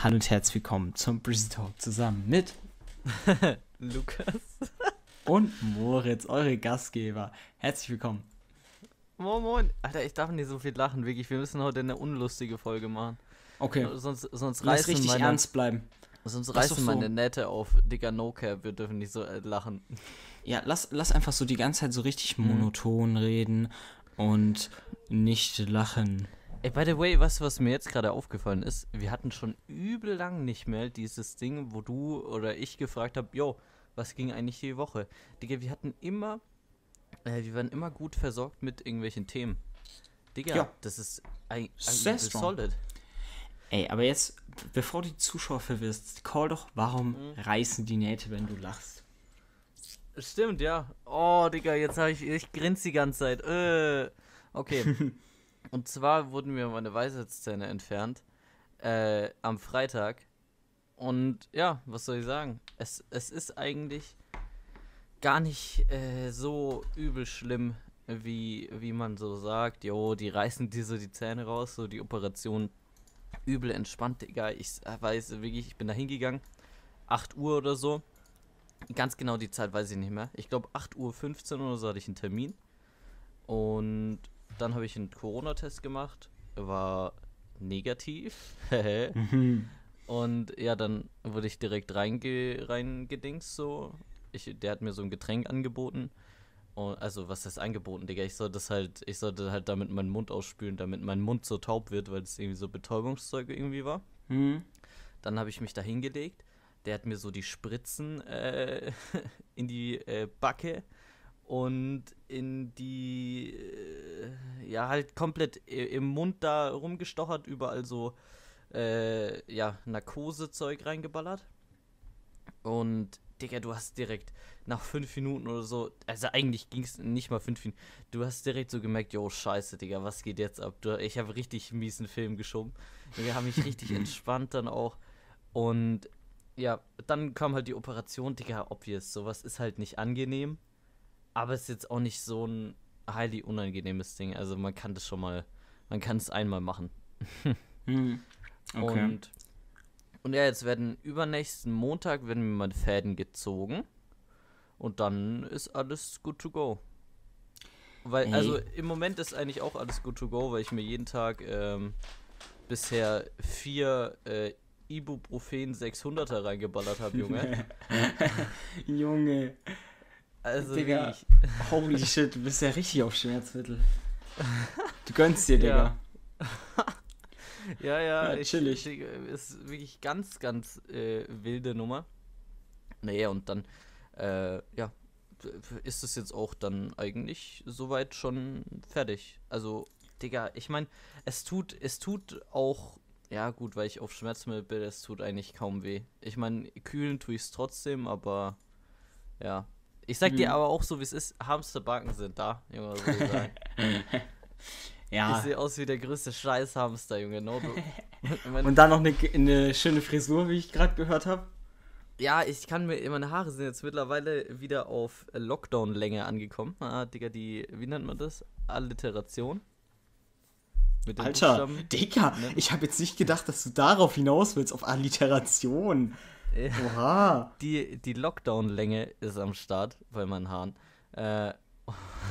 Hallo und herzlich willkommen zum Brizzy Talk zusammen mit Lukas und Moritz, eure Gastgeber. Herzlich willkommen. Moin, moin. Alter, ich darf nicht so viel lachen, wirklich. Wir müssen heute eine unlustige Folge machen. Okay. Sonst, sonst Lass reißen richtig meine, ernst bleiben. Sonst reißen so. meine Nette auf. Digga, no care, wir dürfen nicht so äh, lachen. Ja, lass, lass einfach so die ganze Zeit so richtig mhm. monoton mhm. reden und nicht lachen. Ey, by the way, was, was mir jetzt gerade aufgefallen ist, wir hatten schon übel lang nicht mehr dieses Ding, wo du oder ich gefragt habe, yo, was ging eigentlich die Woche? Digga, wir hatten immer, äh, wir waren immer gut versorgt mit irgendwelchen Themen. Digga, ja. das ist eigentlich solid. Ey, aber jetzt, bevor die Zuschauer verwirrst, call doch, warum mhm. reißen die Nähte, wenn du lachst? Stimmt, ja. Oh, Digga, jetzt habe ich, ich grinse die ganze Zeit. Äh, okay. Und zwar wurden mir meine Weisheitszähne entfernt äh, am Freitag. Und ja, was soll ich sagen? Es, es ist eigentlich gar nicht äh, so übel schlimm, wie, wie man so sagt. Jo, die reißen dir so die Zähne raus, so die Operation übel entspannt, Digga. Ich weiß wirklich, ich bin da hingegangen. 8 Uhr oder so. Ganz genau die Zeit weiß ich nicht mehr. Ich glaube 8.15 Uhr oder so hatte ich einen Termin. Und dann habe ich einen Corona-Test gemacht, war negativ. Mhm. Und ja, dann wurde ich direkt reinge reingedingst so. Ich, der hat mir so ein Getränk angeboten. Und, oh, also, was ist angeboten, Digga? Ich sollte das halt, ich sollte halt damit meinen Mund ausspülen, damit mein Mund so taub wird, weil es irgendwie so Betäubungszeug irgendwie war. Mhm. Dann habe ich mich da hingelegt. Der hat mir so die Spritzen äh, in die äh, Backe und in die, äh, ja, halt komplett im Mund da rumgestochert, überall so, äh, ja, Narkosezeug reingeballert. Und, Digga, du hast direkt nach fünf Minuten oder so, also eigentlich ging es nicht mal fünf Minuten, du hast direkt so gemerkt, yo, scheiße, Digga, was geht jetzt ab? Du, ich habe richtig miesen Film geschoben. Wir haben mich richtig entspannt dann auch. Und ja, dann kam halt die Operation, Digga, obvious, sowas ist halt nicht angenehm aber es ist jetzt auch nicht so ein highly unangenehmes Ding. Also man kann das schon mal, man kann es einmal machen. hm. okay. Und, und ja, jetzt werden übernächsten Montag werden mir mal Fäden gezogen und dann ist alles good to go. Weil, hey. also im Moment ist eigentlich auch alles good to go, weil ich mir jeden Tag ähm, bisher vier äh, Ibuprofen 600er reingeballert habe, Junge. Junge. Also Digga, holy shit, du bist ja richtig auf Schmerzmittel. Du gönnst dir, Digga. Ja, ja, ja, ja chillig. Ich, ist wirklich ganz, ganz äh, wilde Nummer. Naja, und dann, äh, ja, ist es jetzt auch dann eigentlich soweit schon fertig. Also, Digga, ich meine, es tut, es tut auch, ja gut, weil ich auf Schmerzmittel bin, es tut eigentlich kaum weh. Ich meine, kühlen tue ich es trotzdem, aber ja, ich sag mhm. dir aber auch so, wie es ist, Hamsterbanken sind da, Junge. So ja. Ich sehe aus wie der größte Scheißhamster, Junge. No, Und dann noch eine, eine schöne Frisur, wie ich gerade gehört habe. Ja, ich kann mir, meine Haare sind jetzt mittlerweile wieder auf Lockdown-Länge angekommen. Ah, Digga, die, wie nennt man das? Alliteration. Alter, Buchstaben. Digga, ne? ich habe jetzt nicht gedacht, dass du darauf hinaus willst, auf Alliteration. Oha. Die, die Lockdown-Länge ist am Start bei meinen Haaren. Äh,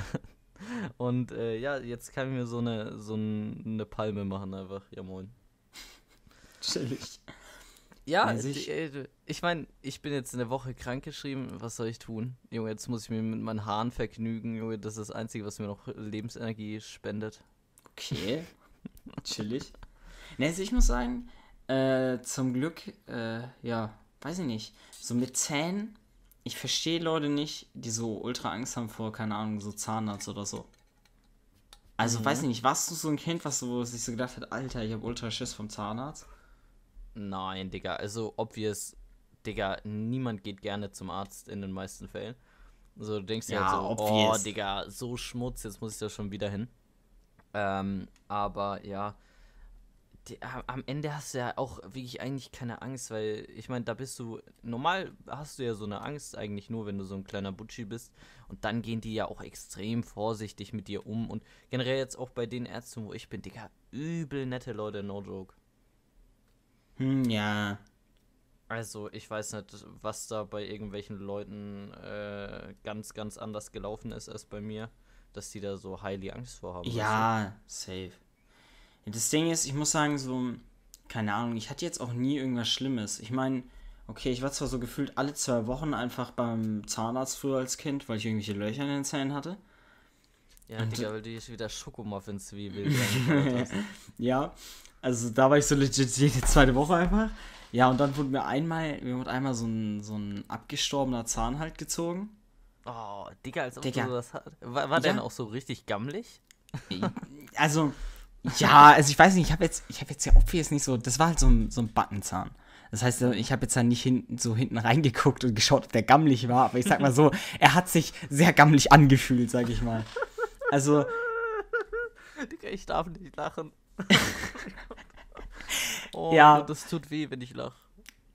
und äh, ja, jetzt kann ich mir so eine, so eine Palme machen einfach. Ja, moin. Chillig. Ja, äh, ich, ich meine, ich bin jetzt in der Woche krankgeschrieben. Was soll ich tun? Junge, jetzt muss ich mir mit meinen Haaren vergnügen. Junge, das ist das Einzige, was mir noch Lebensenergie spendet. Okay. Chillig. Ne, also ich muss sagen, äh, zum Glück, äh, ja, weiß ich nicht, so mit Zähnen. Ich verstehe Leute nicht, die so ultra Angst haben vor, keine Ahnung, so Zahnarzt oder so. Also, mhm. weiß ich mhm. nicht, warst du so ein Kind, was so, sich so gedacht hat, Alter, ich habe ultra Schiss vom Zahnarzt? Nein, Digga. Also, obvious, Digga, niemand geht gerne zum Arzt in den meisten Fällen. So, also, du denkst halt ja, halt so, oh, obvious. oh, Digga, so Schmutz, jetzt muss ich da schon wieder hin. Ähm, aber ja, die, am Ende hast du ja auch wirklich eigentlich keine Angst, weil ich meine, da bist du, normal hast du ja so eine Angst eigentlich nur, wenn du so ein kleiner Butschi bist und dann gehen die ja auch extrem vorsichtig mit dir um und generell jetzt auch bei den Ärzten, wo ich bin, Digga, übel nette Leute, no joke. Hm, ja. Also ich weiß nicht, was da bei irgendwelchen Leuten äh, ganz, ganz anders gelaufen ist als bei mir, dass die da so highly Angst vor haben. Ja, also. safe das Ding ist, ich muss sagen, so, keine Ahnung, ich hatte jetzt auch nie irgendwas Schlimmes. Ich meine, okay, ich war zwar so gefühlt alle zwei Wochen einfach beim Zahnarzt früher als Kind, weil ich irgendwelche Löcher in den Zähnen hatte. Ja, und, Digga, weil du jetzt wieder Schokomuffin-Zwiebel Ja, also da war ich so legit jede zweite Woche einfach. Ja, und dann wurde mir einmal, mir wurde einmal so ein, so ein abgestorbener Zahn halt gezogen. Oh, Digga, als ob Digga. du sowas hast. War, war ja. der auch so richtig gammelig? Also, ja, also ich weiß nicht, ich habe jetzt, ich habe jetzt ja obvious nicht so, das war halt so ein, so ein Backenzahn. Das heißt, äh, ich habe jetzt da nicht hinten, so hinten reingeguckt und geschaut, ob der gammelig war, aber ich sag mal so, er hat sich sehr gammelig angefühlt, sag ich mal. Also. ich darf nicht lachen. oh, ja. das tut weh, wenn ich lache.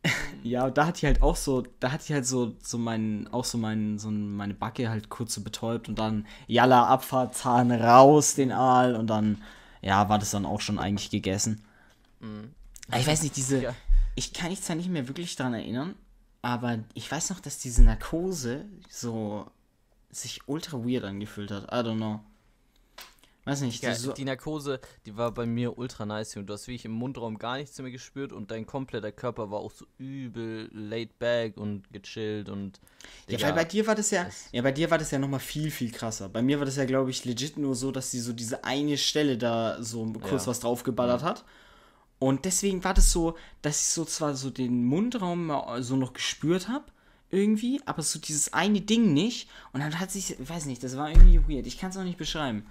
Ja, und da hatte ich halt auch so, da hatte ich halt so, so meinen, auch so meinen, so meine Backe halt kurz so betäubt und dann, jalla, Abfahrt, Zahn raus, den Aal und dann ja, war das dann auch schon eigentlich gegessen. Mhm. Ich weiß nicht, diese. Ja. Ich kann mich zwar nicht mehr wirklich dran erinnern, aber ich weiß noch, dass diese Narkose so sich ultra weird angefühlt hat. I don't know. Weiß nicht. Ja, so die Narkose, die war bei mir ultra nice. Und du hast wirklich im Mundraum gar nichts mehr gespürt und dein kompletter Körper war auch so übel laid back und gechillt und. Digga, ja, weil bei dir war das ja. Das ja, bei dir war das ja nochmal viel, viel krasser. Bei mir war das ja, glaube ich, legit nur so, dass sie so diese eine Stelle da so kurz ja. was draufgeballert mhm. hat. Und deswegen war das so, dass ich so zwar so den Mundraum so noch gespürt habe, irgendwie, aber so dieses eine Ding nicht. Und dann hat sich, weiß nicht, das war irgendwie weird. Ich kann es auch nicht beschreiben.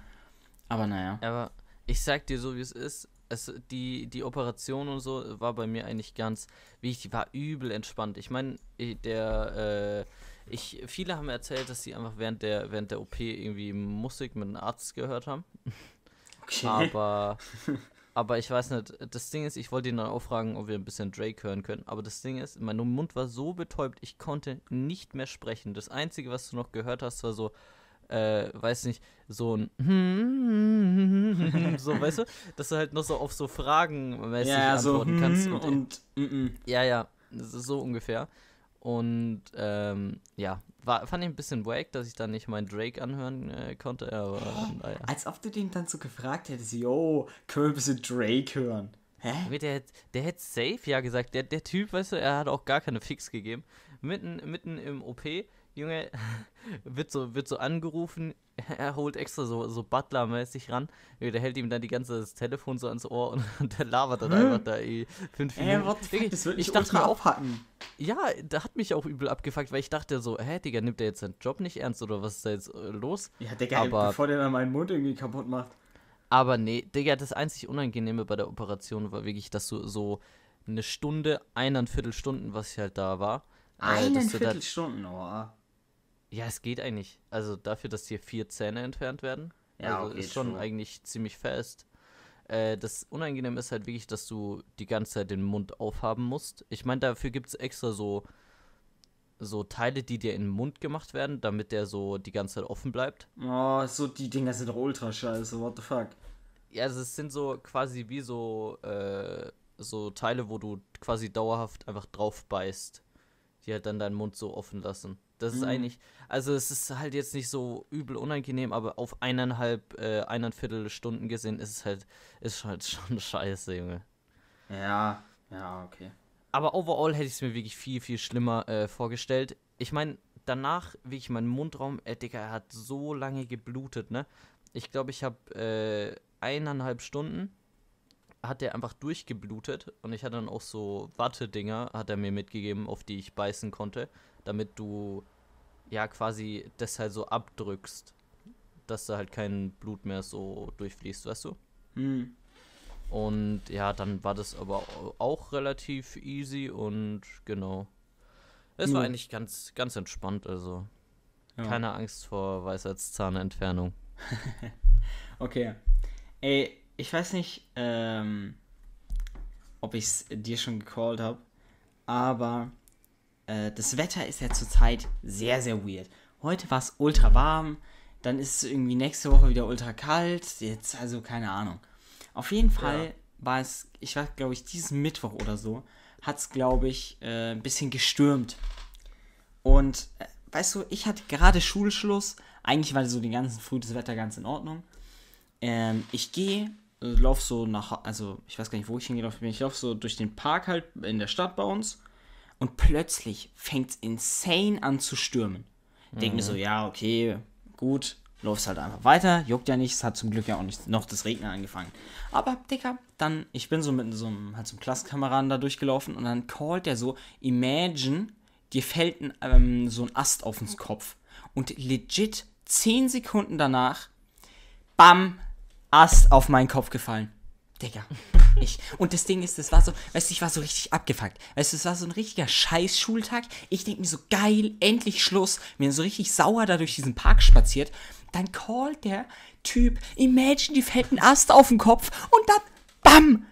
Aber naja. Aber ich sag dir so, wie es ist. Es, die, die Operation und so war bei mir eigentlich ganz, wie war übel entspannt. Ich meine, der, äh, ich, viele haben erzählt, dass sie einfach während der, während der OP irgendwie Musik mit einem Arzt gehört haben. Okay. Aber, aber ich weiß nicht, das Ding ist, ich wollte ihn dann auch fragen, ob wir ein bisschen Drake hören können. Aber das Ding ist, mein Mund war so betäubt, ich konnte nicht mehr sprechen. Das Einzige, was du noch gehört hast, war so, äh, weiß nicht, so ein so, weißt du, dass du halt noch so auf so Fragen mäßig ja, antworten so, kannst. Hm und, und, und, mm, mm. ja, ja, so ungefähr. Und ähm, ja, war, fand ich ein bisschen wack, dass ich dann nicht meinen Drake anhören äh, konnte. Aber, oh, ja. Als ob du den dann so gefragt hättest, yo, können wir ein bisschen Drake hören? Hä? Der, der hätte safe ja gesagt. Der, der Typ, weißt du, er hat auch gar keine Fix gegeben. Mitten, mitten im OP Junge, wird so, wird so angerufen, er holt extra so, so Butler-mäßig ran, der hält ihm dann die ganze das Telefon so ans Ohr und, und der labert dann einfach da eh fünf Minuten. Ey, what fuck, das wird nicht ich dachte, aufhacken. Ja, da hat mich auch übel abgefuckt, weil ich dachte so, hä, Digga, nimmt der jetzt seinen Job nicht ernst oder was ist da jetzt äh, los? Ja, Digga, aber, bevor der dann meinen Mund irgendwie kaputt macht. Aber nee, Digga, das einzig Unangenehme bei der Operation war wirklich, dass du so eine Stunde, eineinviertel Stunden, was ich halt da war, äh, Eineinviertel Stunden, oh. Ja, es geht eigentlich. Also dafür, dass hier vier Zähne entfernt werden, ja, also okay, ist schon, schon eigentlich ziemlich fest. Äh, das Unangenehme ist halt wirklich, dass du die ganze Zeit den Mund aufhaben musst. Ich meine, dafür gibt es extra so, so Teile, die dir in den Mund gemacht werden, damit der so die ganze Zeit offen bleibt. Oh, so die Dinger sind doch ultra scheiße, what the fuck. Ja, also es sind so quasi wie so, äh, so Teile, wo du quasi dauerhaft einfach drauf beißt, die halt dann deinen Mund so offen lassen. Das mhm. ist eigentlich, also es ist halt jetzt nicht so übel unangenehm, aber auf eineinhalb, äh, eineinviertel Stunden gesehen ist es halt, ist halt schon scheiße, Junge. Ja, ja, okay. Aber overall hätte ich es mir wirklich viel, viel schlimmer äh, vorgestellt. Ich meine, danach, wie ich meinen Mundraum, äh, Digga, er hat so lange geblutet, ne? Ich glaube, ich habe äh, eineinhalb Stunden hat er einfach durchgeblutet und ich hatte dann auch so Wattedinger, hat er mir mitgegeben, auf die ich beißen konnte damit du ja quasi das halt so abdrückst, dass da halt kein Blut mehr so durchfließt, weißt du? Hm. Und ja, dann war das aber auch relativ easy und genau. Es hm. war eigentlich ganz, ganz entspannt, also. Ja. Keine Angst vor Weisheitszahnentfernung. okay. Ey, ich weiß nicht, ähm, ob ich es dir schon gecallt habe, aber äh, das Wetter ist ja zurzeit sehr, sehr weird. Heute war es ultra warm, dann ist es irgendwie nächste Woche wieder ultra kalt. Jetzt, also keine Ahnung. Auf jeden Fall ja. war es, ich war, glaube ich, diesen Mittwoch oder so, hat es, glaube ich, äh, ein bisschen gestürmt. Und äh, weißt du, ich hatte gerade Schulschluss. Eigentlich war so den ganzen Früh das Wetter ganz in Ordnung. Ähm, ich gehe, äh, laufe so nach, also ich weiß gar nicht, wo ich hingelaufen bin. Ich laufe so durch den Park halt in der Stadt bei uns und plötzlich fängt es insane an zu stürmen. Mhm. Denke mir so, mhm. ja, okay, gut, läufst halt einfach weiter, juckt ja nichts, hat zum Glück ja auch nicht noch das Regnen angefangen. Aber, Dicker, dann, ich bin so mit so einem, halt so einem Klassenkameraden da durchgelaufen und dann callt der so, imagine, dir fällt ein, ähm, so ein Ast auf den Kopf. Und legit 10 Sekunden danach, bam, Ast auf meinen Kopf gefallen. Digga ich. Und das Ding ist, das war so, weißt du, ich war so richtig abgefuckt. Weißt du, es war so ein richtiger Scheiß-Schultag. Ich denke mir so, geil, endlich Schluss. Mir so richtig sauer da durch diesen Park spaziert. Dann callt der Typ, imagine, die fällt ein Ast auf den Kopf und dann, bam,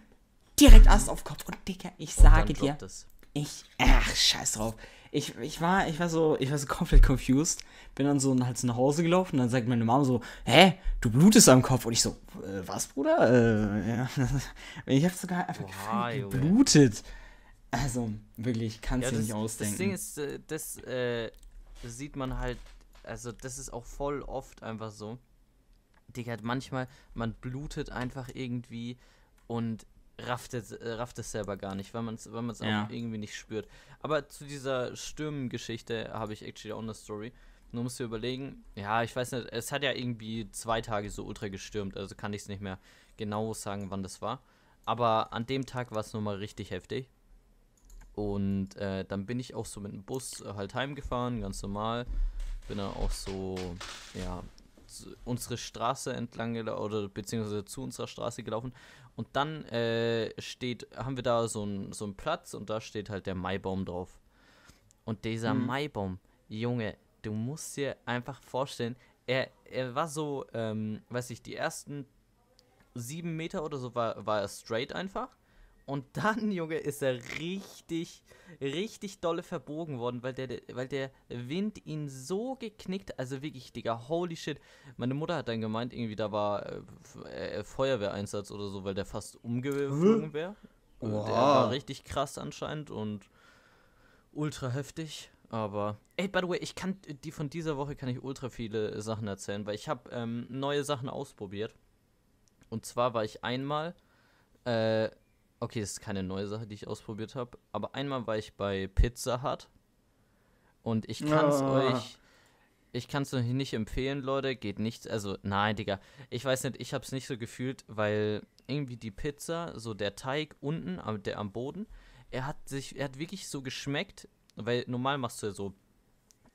direkt Ast auf den Kopf. Und Digga, ich sage dir, das. ich, ach, scheiß drauf ich, ich, war, ich, war so, ich war so komplett confused. Bin dann so halt nach Hause gelaufen und dann sagt meine Mama so, hä, du blutest am Kopf. Und ich so, äh, was, Bruder? Äh, ja. Ich hab sogar einfach Boah, geblutet. Also, wirklich, kannst ja, du nicht ausdenken. Das Ding ist, äh, das äh, sieht man halt, also das ist auch voll oft einfach so. Digga, manchmal, man blutet einfach irgendwie und rafft es, äh, rafft es selber gar nicht, weil man es weil man's ja. irgendwie nicht spürt. Aber zu dieser Stürmengeschichte habe ich actually auch eine Story. Nur musst du überlegen, ja, ich weiß nicht, es hat ja irgendwie zwei Tage so ultra gestürmt, also kann ich es nicht mehr genau sagen, wann das war. Aber an dem Tag war es nochmal richtig heftig. Und äh, dann bin ich auch so mit dem Bus halt heimgefahren, ganz normal. Bin dann auch so, ja, unsere Straße entlang oder beziehungsweise zu unserer Straße gelaufen. Und dann äh, steht, haben wir da so einen so einen Platz und da steht halt der Maibaum drauf. Und dieser hm. Maibaum, Junge, du musst dir einfach vorstellen, er, er war so, ähm, weiß ich, die ersten sieben Meter oder so war, war er straight einfach. Und dann, Junge, ist er richtig, richtig dolle verbogen worden, weil der, weil der Wind ihn so geknickt, also wirklich, Digga, holy shit. Meine Mutter hat dann gemeint, irgendwie da war äh, äh Feuerwehreinsatz oder so, weil der fast umgeflogen wäre. Der war richtig krass anscheinend und ultra heftig. Aber, ey, by the way, ich kann, die von dieser Woche kann ich ultra viele Sachen erzählen, weil ich habe ähm, neue Sachen ausprobiert. Und zwar war ich einmal äh, okay, das ist keine neue Sache, die ich ausprobiert habe, aber einmal war ich bei Pizza Hut und ich kann es oh. Ah. euch, ich kann es euch nicht empfehlen, Leute, geht nichts. also nein, Digga, ich weiß nicht, ich habe es nicht so gefühlt, weil irgendwie die Pizza, so der Teig unten, am, der am Boden, er hat sich, er hat wirklich so geschmeckt, weil normal machst du ja so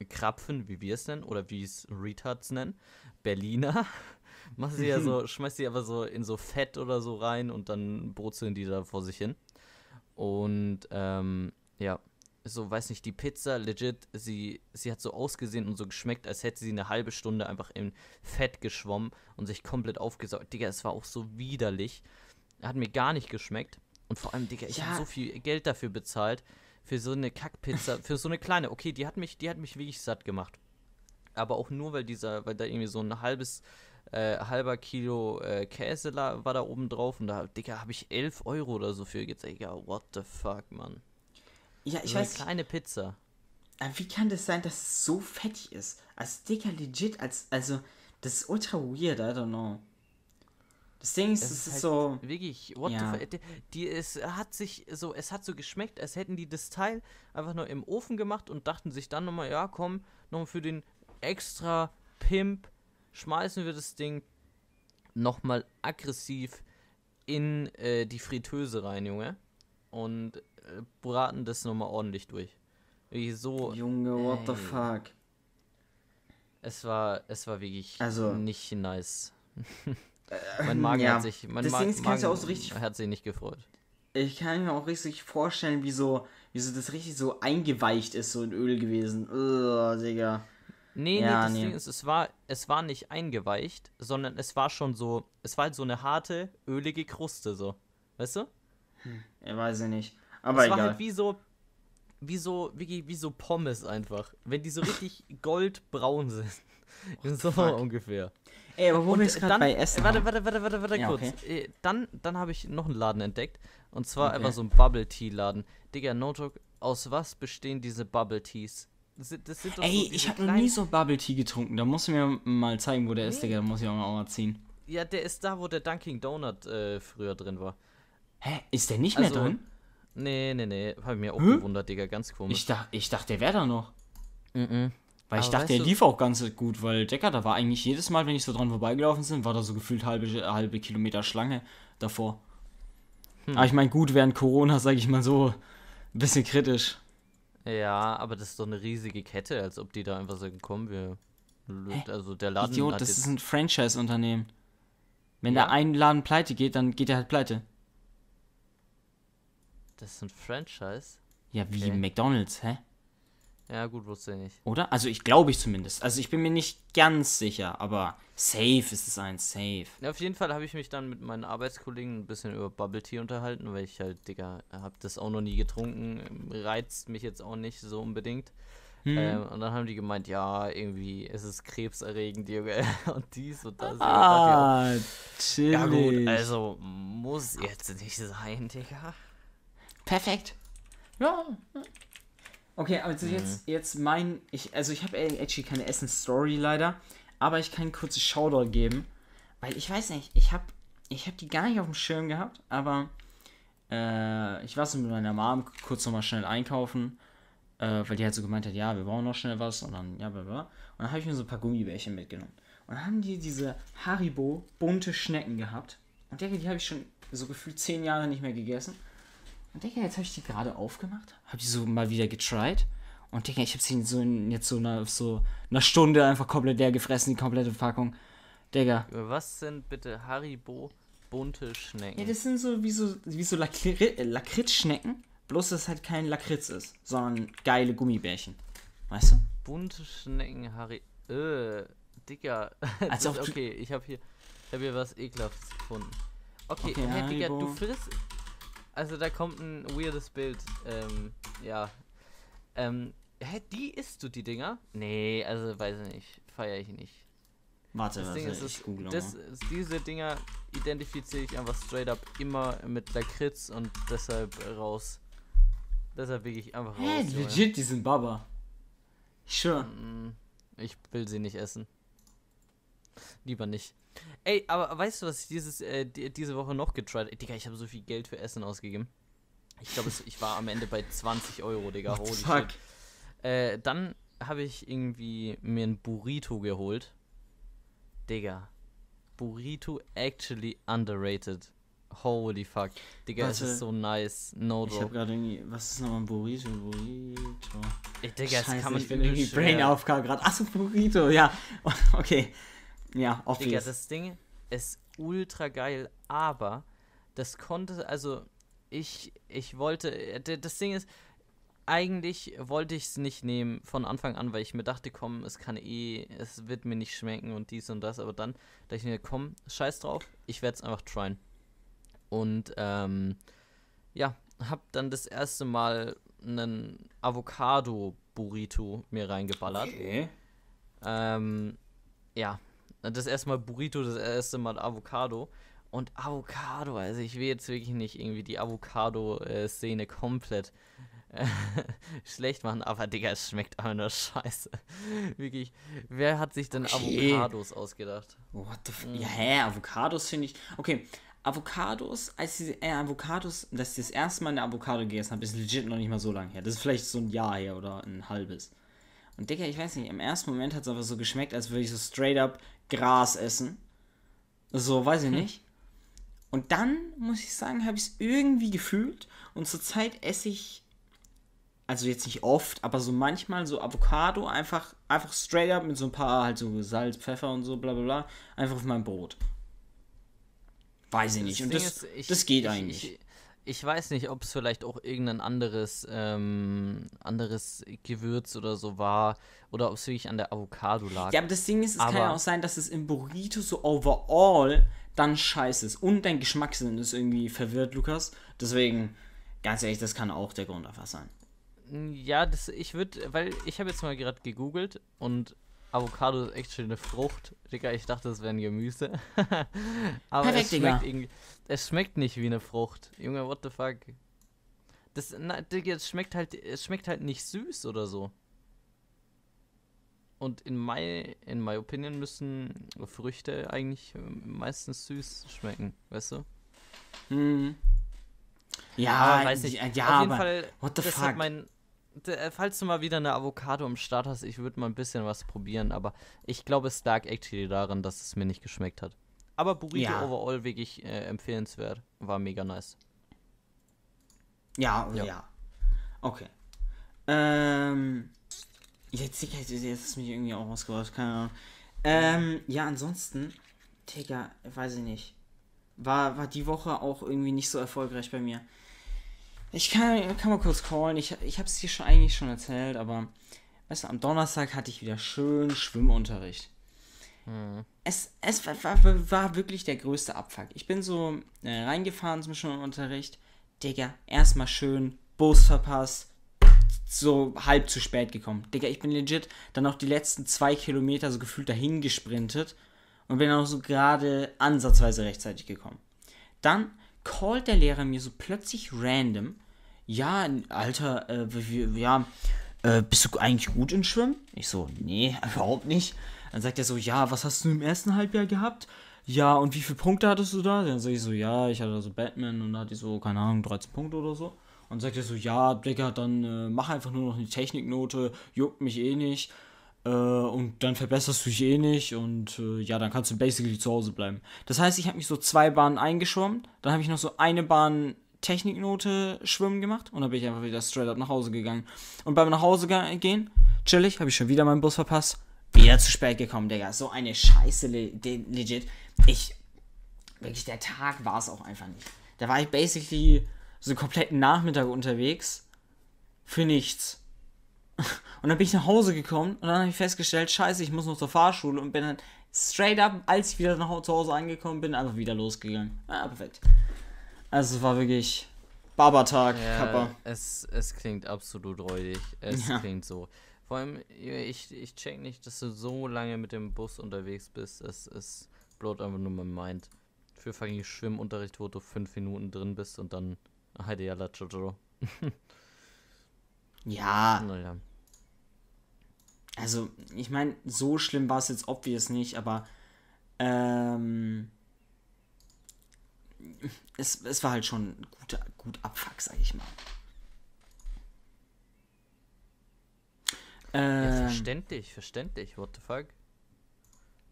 Krapfen, wie wir es nennen, oder wie es Retards nennen, Berliner machst sie ja so, schmeißt sie aber so in so Fett oder so rein und dann brutzeln die da vor sich hin. Und ähm, ja, so weiß nicht, die Pizza legit, sie, sie hat so ausgesehen und so geschmeckt, als hätte sie eine halbe Stunde einfach in Fett geschwommen und sich komplett aufgesaugt. Digga, es war auch so widerlich. Hat mir gar nicht geschmeckt. Und vor allem, Digga, ich ja. habe so viel Geld dafür bezahlt. Für so eine Kackpizza, für so eine kleine. Okay, die hat mich, die hat mich wirklich satt gemacht. Aber auch nur, weil dieser, weil da irgendwie so ein halbes äh, halber Kilo äh, Käse war da oben drauf und da, Digga, habe ich 11 Euro oder so für gezahlt. Digga, what the fuck, Mann. Ja, ich so weiß. Eine kleine Pizza. Wie kann das sein, dass es so fettig ist? Als Digga, legit, als, also, das ist ultra weird, I don't know. Das Ding ist, es ist, halt so. Wirklich, what ja. the Die, es hat sich so, es hat so geschmeckt, als hätten die das Teil einfach nur im Ofen gemacht und dachten sich dann nochmal, ja komm, nochmal für den extra Pimp schmeißen wir das Ding nochmal aggressiv in äh, die Fritteuse rein, Junge. Und äh, braten das nochmal ordentlich durch. Wirklich so. Junge, what ey. the fuck? Es war, es war wirklich also, nicht nice. mein Magen ja. hat sich, mein Ma Magen auch so richtig hat sich nicht gefreut. Ich kann mir auch richtig vorstellen, wie so, wie so das richtig so eingeweicht ist, so in Öl gewesen. Ugh, Digga. Nee, ja, nee, das nee. Ding ist, es war, es war nicht eingeweicht, sondern es war schon so, es war halt so eine harte, ölige Kruste, so. Weißt du? Ich hm, weiß ich nicht. Aber es egal. war halt wie so, wie so, wie, wie so Pommes einfach. Wenn die so richtig goldbraun sind. Oh, so fuck. ungefähr. Ey, aber wo wir es gerade bei Essen Warte, warte, warte, warte, warte ja, kurz. Okay. Äh, dann, dann habe ich noch einen Laden entdeckt. Und zwar okay. einfach so ein Bubble-Tea-Laden. Digga, No aus was bestehen diese Bubble-Teas? Das sind, das sind Ey, so ich habe noch nie so Bubble Tea getrunken. Da musst du mir mal zeigen, wo der ist, Digga. Da muss ich auch mal, ziehen. Ja, der ist da, wo der Dunkin' Donut äh, früher drin war. Hä? Ist der nicht also, mehr drin? Nee, nee, nee. Hab ich mir auch hm? gewundert, Digga. Ganz komisch. Ich, dach, ich dachte, der wäre da noch. Mhm. Weil ich Aber dachte, der lief auch ganz gut, weil Decker, da war eigentlich jedes Mal, wenn ich so dran vorbeigelaufen bin, war da so gefühlt halbe, halbe Kilometer Schlange davor. Hm. Aber ich meine, gut, während Corona, sage ich mal so, ein bisschen kritisch. Ja, aber das ist doch eine riesige Kette, als ob die da einfach sagen, komm, wir. Hä? Also der Laden. Idiot, das ist ein Franchise-Unternehmen. Wenn ja. da ein Laden pleite geht, dann geht er halt pleite. Das ist ein Franchise? Ja, wie okay. McDonalds, hä? Ja, gut, wusste ich nicht. Oder? Also ich glaube ich zumindest. Also ich bin mir nicht ganz sicher, aber safe ist es ein Safe. Ja, auf jeden Fall habe ich mich dann mit meinen Arbeitskollegen ein bisschen über Bubble Tea unterhalten, weil ich halt, Digga, habe das auch noch nie getrunken, reizt mich jetzt auch nicht so unbedingt. Hm. Ähm, und dann haben die gemeint, ja, irgendwie ist es krebserregend, Junge, und dies und das. Ah, und oh, Ja gut, also muss jetzt nicht sein, Digga. Perfekt. Ja, Okay, also mhm. jetzt, jetzt mein. Ich, also ich habe actually keine Essen-Story leider, aber ich kann ein kurzes Shoutout geben. Weil ich weiß nicht, ich habe ich hab die gar nicht auf dem Schirm gehabt, aber äh, ich war so mit meiner Mom kurz nochmal schnell einkaufen, äh, weil die halt so gemeint hat, ja, wir brauchen noch schnell was und dann, ja, bla bla. Und dann habe ich mir so ein paar Gummibärchen mitgenommen. Und dann haben die diese Haribo bunte Schnecken gehabt. Und denke, die habe ich schon so gefühlt zehn Jahre nicht mehr gegessen. Und denke, jetzt habe ich die gerade aufgemacht, habe die so mal wieder getried. Und denke, ich habe sie so in, jetzt so einer, so einer Stunde einfach komplett leer gefressen, die komplette Packung. Digga. Was sind bitte Haribo bunte Schnecken? Ja, das sind so wie so, wie so Lakri äh, Lakritzschnecken. Bloß, dass es halt kein Lakritz ist, sondern geile Gummibärchen. Weißt du? Bunte Schnecken, Harry. Äh, Digga. Als ist, okay, ich habe hier, ich hab hier was Ekelhaftes gefunden. Okay, okay hey, Digga, du frisst. Also da kommt ein weirdes Bild. Ähm, ja. Ähm, hä, die isst du, die Dinger? Nee, also weiß ich nicht. Feier ich nicht. Warte, das Ding ist, ich google das, Diese Dinger identifiziere ich einfach straight up immer mit Lakritz und deshalb raus. Deshalb wege ich einfach raus. Hä, legit, die sind Baba. Sure. Mm, ich will sie nicht essen. Lieber nicht. Ey, aber weißt du, was ich dieses, äh, die, diese Woche noch habe? Digga, ich habe so viel Geld für Essen ausgegeben. Ich glaube, ich war am Ende bei 20 Euro, Digga. Holy fuck. Äh, dann habe ich irgendwie mir ein Burrito geholt. Digga. Burrito actually underrated. Holy fuck. Digga, Warte, es ist so nice. No Ich habe gerade irgendwie. Was ist nochmal ein Burrito? Burrito. Ey, Digga, Scheiße, es kann man ich bin irgendwie Brain aufgabe gerade. Achso, Burrito, ja. Okay. Ja, auf Digga, das Ding ist ultra geil, aber das konnte, also ich, ich wollte, das Ding ist, eigentlich wollte ich es nicht nehmen von Anfang an, weil ich mir dachte, komm, es kann eh, es wird mir nicht schmecken und dies und das, aber dann dachte ich mir, komm, scheiß drauf, ich werde es einfach tryen. Und ähm, ja, hab dann das erste Mal einen Avocado Burrito mir reingeballert. Okay. Ähm, ja, das erste Mal Burrito, das erste Mal Avocado. Und Avocado, also ich will jetzt wirklich nicht irgendwie die Avocado-Szene komplett äh, schlecht machen, aber Digga, es schmeckt einfach nur scheiße. Wirklich, wer hat sich denn okay. Avocados ausgedacht? What the fuck? Mhm. Ja, hä, Avocados finde ich. Okay, Avocados, als ich äh, Avocados, dass ich das erste Mal eine Avocado gegessen habe, ist legit noch nicht mal so lange her. Das ist vielleicht so ein Jahr her oder ein halbes. Und Digga, ich weiß nicht, im ersten Moment hat es aber so geschmeckt, als würde ich so straight up Gras essen. So, weiß ich hm. nicht. Und dann, muss ich sagen, habe ich es irgendwie gefühlt. Und zurzeit esse ich, also jetzt nicht oft, aber so manchmal so Avocado einfach, einfach straight up mit so ein paar halt so Salz, Pfeffer und so, bla bla bla, einfach auf mein Brot. Weiß ich nicht. und das, ist, ich, das geht ich, eigentlich. Ich, ich weiß nicht, ob es vielleicht auch irgendein anderes, ähm, anderes Gewürz oder so war oder ob es wirklich an der Avocado lag. Ja, aber das Ding ist, es aber kann ja auch sein, dass es im Burrito so overall dann scheiße ist und dein Geschmackssinn ist irgendwie verwirrt, Lukas. Deswegen, ganz ehrlich, das kann auch der Grund einfach sein. Ja, das, ich würde, weil ich habe jetzt mal gerade gegoogelt und Avocado ist echt schöne Frucht. Digga, ich dachte, es wäre ein Gemüse. Aber Perfekt, es schmeckt Digga. irgendwie. Es schmeckt nicht wie eine Frucht. Junge, what the fuck? Das, na, Digga, es schmeckt halt, es schmeckt halt nicht süß oder so. Und in my, in my opinion müssen Früchte eigentlich ähm, meistens süß schmecken, weißt du? Mhm. Ja, ja, ah, weiß nicht. Ja, auf jeden aber, Fall, what the das fuck? Hat mein, äh, falls du mal wieder eine Avocado im Start hast, ich würde mal ein bisschen was probieren, aber ich glaube, es lag actually daran, dass es mir nicht geschmeckt hat. Aber Burrito ja. overall wirklich äh, empfehlenswert. War mega nice. Ja, ja. ja. Okay. Ähm, jetzt, jetzt, jetzt ist mich irgendwie auch rausgeworfen, keine Ahnung. Ähm, ja, ansonsten, Digga, weiß ich nicht. War, war die Woche auch irgendwie nicht so erfolgreich bei mir. Ich kann, kann mal kurz callen. Ich, ich habe es dir schon, eigentlich schon erzählt, aber weißt du, am Donnerstag hatte ich wieder schön Schwimmunterricht. Hm. Es, es war, war, war, wirklich der größte Abfuck. Ich bin so äh, reingefahren zum Schwimmunterricht. Digga, erstmal schön Bus verpasst. So halb zu spät gekommen. Digga, ich bin legit dann noch die letzten zwei Kilometer so gefühlt dahin gesprintet und bin auch so gerade ansatzweise rechtzeitig gekommen. Dann callt der Lehrer mir so plötzlich random ja, Alter, äh, ja, äh, bist du eigentlich gut in Schwimmen? Ich so, nee, überhaupt nicht. Dann sagt er so, ja, was hast du im ersten Halbjahr gehabt? Ja, und wie viele Punkte hattest du da? Dann sag ich so, ja, ich hatte so also Batman und da hatte ich so, keine Ahnung, 13 Punkte oder so. Und sagt er so, ja, Digga, dann äh, mach einfach nur noch eine Techniknote, juckt mich eh nicht. Äh, und dann verbesserst du dich eh nicht und äh, ja, dann kannst du basically zu Hause bleiben. Das heißt, ich habe mich so zwei Bahnen eingeschwommen, dann habe ich noch so eine Bahn Techniknote schwimmen gemacht und dann bin ich einfach wieder straight up nach Hause gegangen. Und beim Nachhause gehen, chillig, habe ich schon wieder meinen Bus verpasst. Wieder zu spät gekommen, Digga. So eine Scheiße, legit. Ich, wirklich, der Tag war es auch einfach nicht. Da war ich basically so einen kompletten Nachmittag unterwegs für nichts. Und dann bin ich nach Hause gekommen und dann habe ich festgestellt, scheiße, ich muss noch zur Fahrschule und bin dann straight up, als ich wieder nach zu Hause angekommen bin, einfach wieder losgegangen. Ah, perfekt. Also es war wirklich Babatag, ja, Kappa. Es, es klingt absolut räudig. Es ja. klingt so. Vor allem, ich, ich check nicht, dass du so lange mit dem Bus unterwegs bist. Es ist blot einfach nur mein Mind. Für fucking Schwimmunterricht, wo du fünf Minuten drin bist und dann Heide ja la Jojo. ja. Naja. Also, ich meine, so schlimm war es jetzt obvious nicht, aber ähm, es, es war halt schon gut, gut Abfuck, sag ich mal. ja, ähm. verständlich, verständlich, what the fuck?